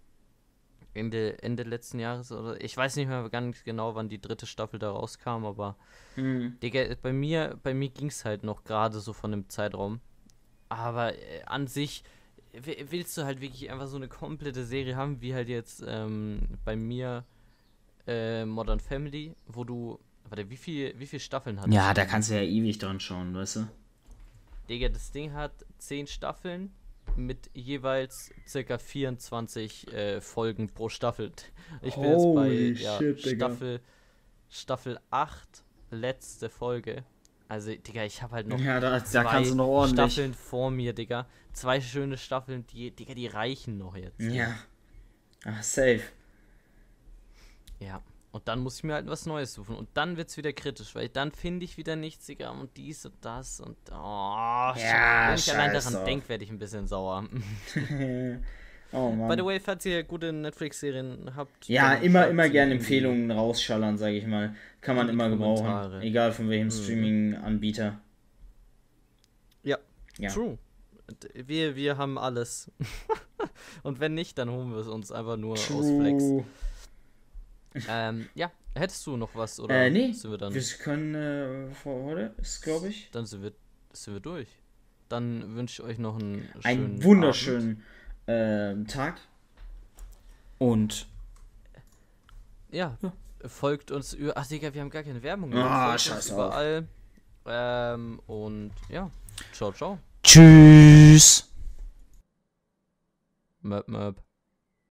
Ende, Ende letzten Jahres oder ich weiß nicht mehr ganz genau, wann die dritte Staffel da rauskam, aber mhm. Digga, bei mir, bei mir ging es halt noch gerade so von dem Zeitraum. Aber äh, an sich willst du halt wirklich einfach so eine komplette Serie haben, wie halt jetzt ähm, bei mir äh, Modern Family, wo du, warte, wie viel, wie viele Staffeln hat Ja, da kannst du ja ewig dran schauen, weißt du? Digga, das Ding hat zehn Staffeln mit jeweils circa 24 äh, Folgen pro Staffel. Ich bin Holy jetzt bei shit, Staffel, Staffel 8, letzte Folge. Also, Digga, ich habe halt noch, ja, da, zwei noch Staffeln vor mir, Digga. Zwei schöne Staffeln, die, Digga, die reichen noch jetzt. Ja. Ach, ah, safe. Ja. Und dann muss ich mir halt was Neues suchen. Und dann wird es wieder kritisch, weil dann finde ich wieder nichts, egal und dies und das und. Oh, ja, Wenn ich allein daran denke, werde ich ein bisschen sauer. oh Mann. By the way, falls ihr gute Netflix-Serien habt. Ja, immer, immer gerne Empfehlungen rausschallern, sage ich mal. Kann man immer Kommentare. gebrauchen. Egal von welchem mhm. Streaming-Anbieter. Ja. ja. True. Wir, wir haben alles. und wenn nicht, dann holen wir es uns einfach nur True. aus Flex. Ähm, ja, hättest du noch was oder äh, nee. sind wir dann? Wir können äh, vor heute, ist glaube ich. Dann sind wir, sind wir durch. Dann wünsche ich euch noch einen schönen einen wunderschönen äh, Tag und ja, ja, folgt uns über. Ach Digga, wir haben gar keine Werbung. Mehr. Ah, oh, scheiße. Überall. Ähm, und ja, ciao, ciao. Tschüss. Möp, möp.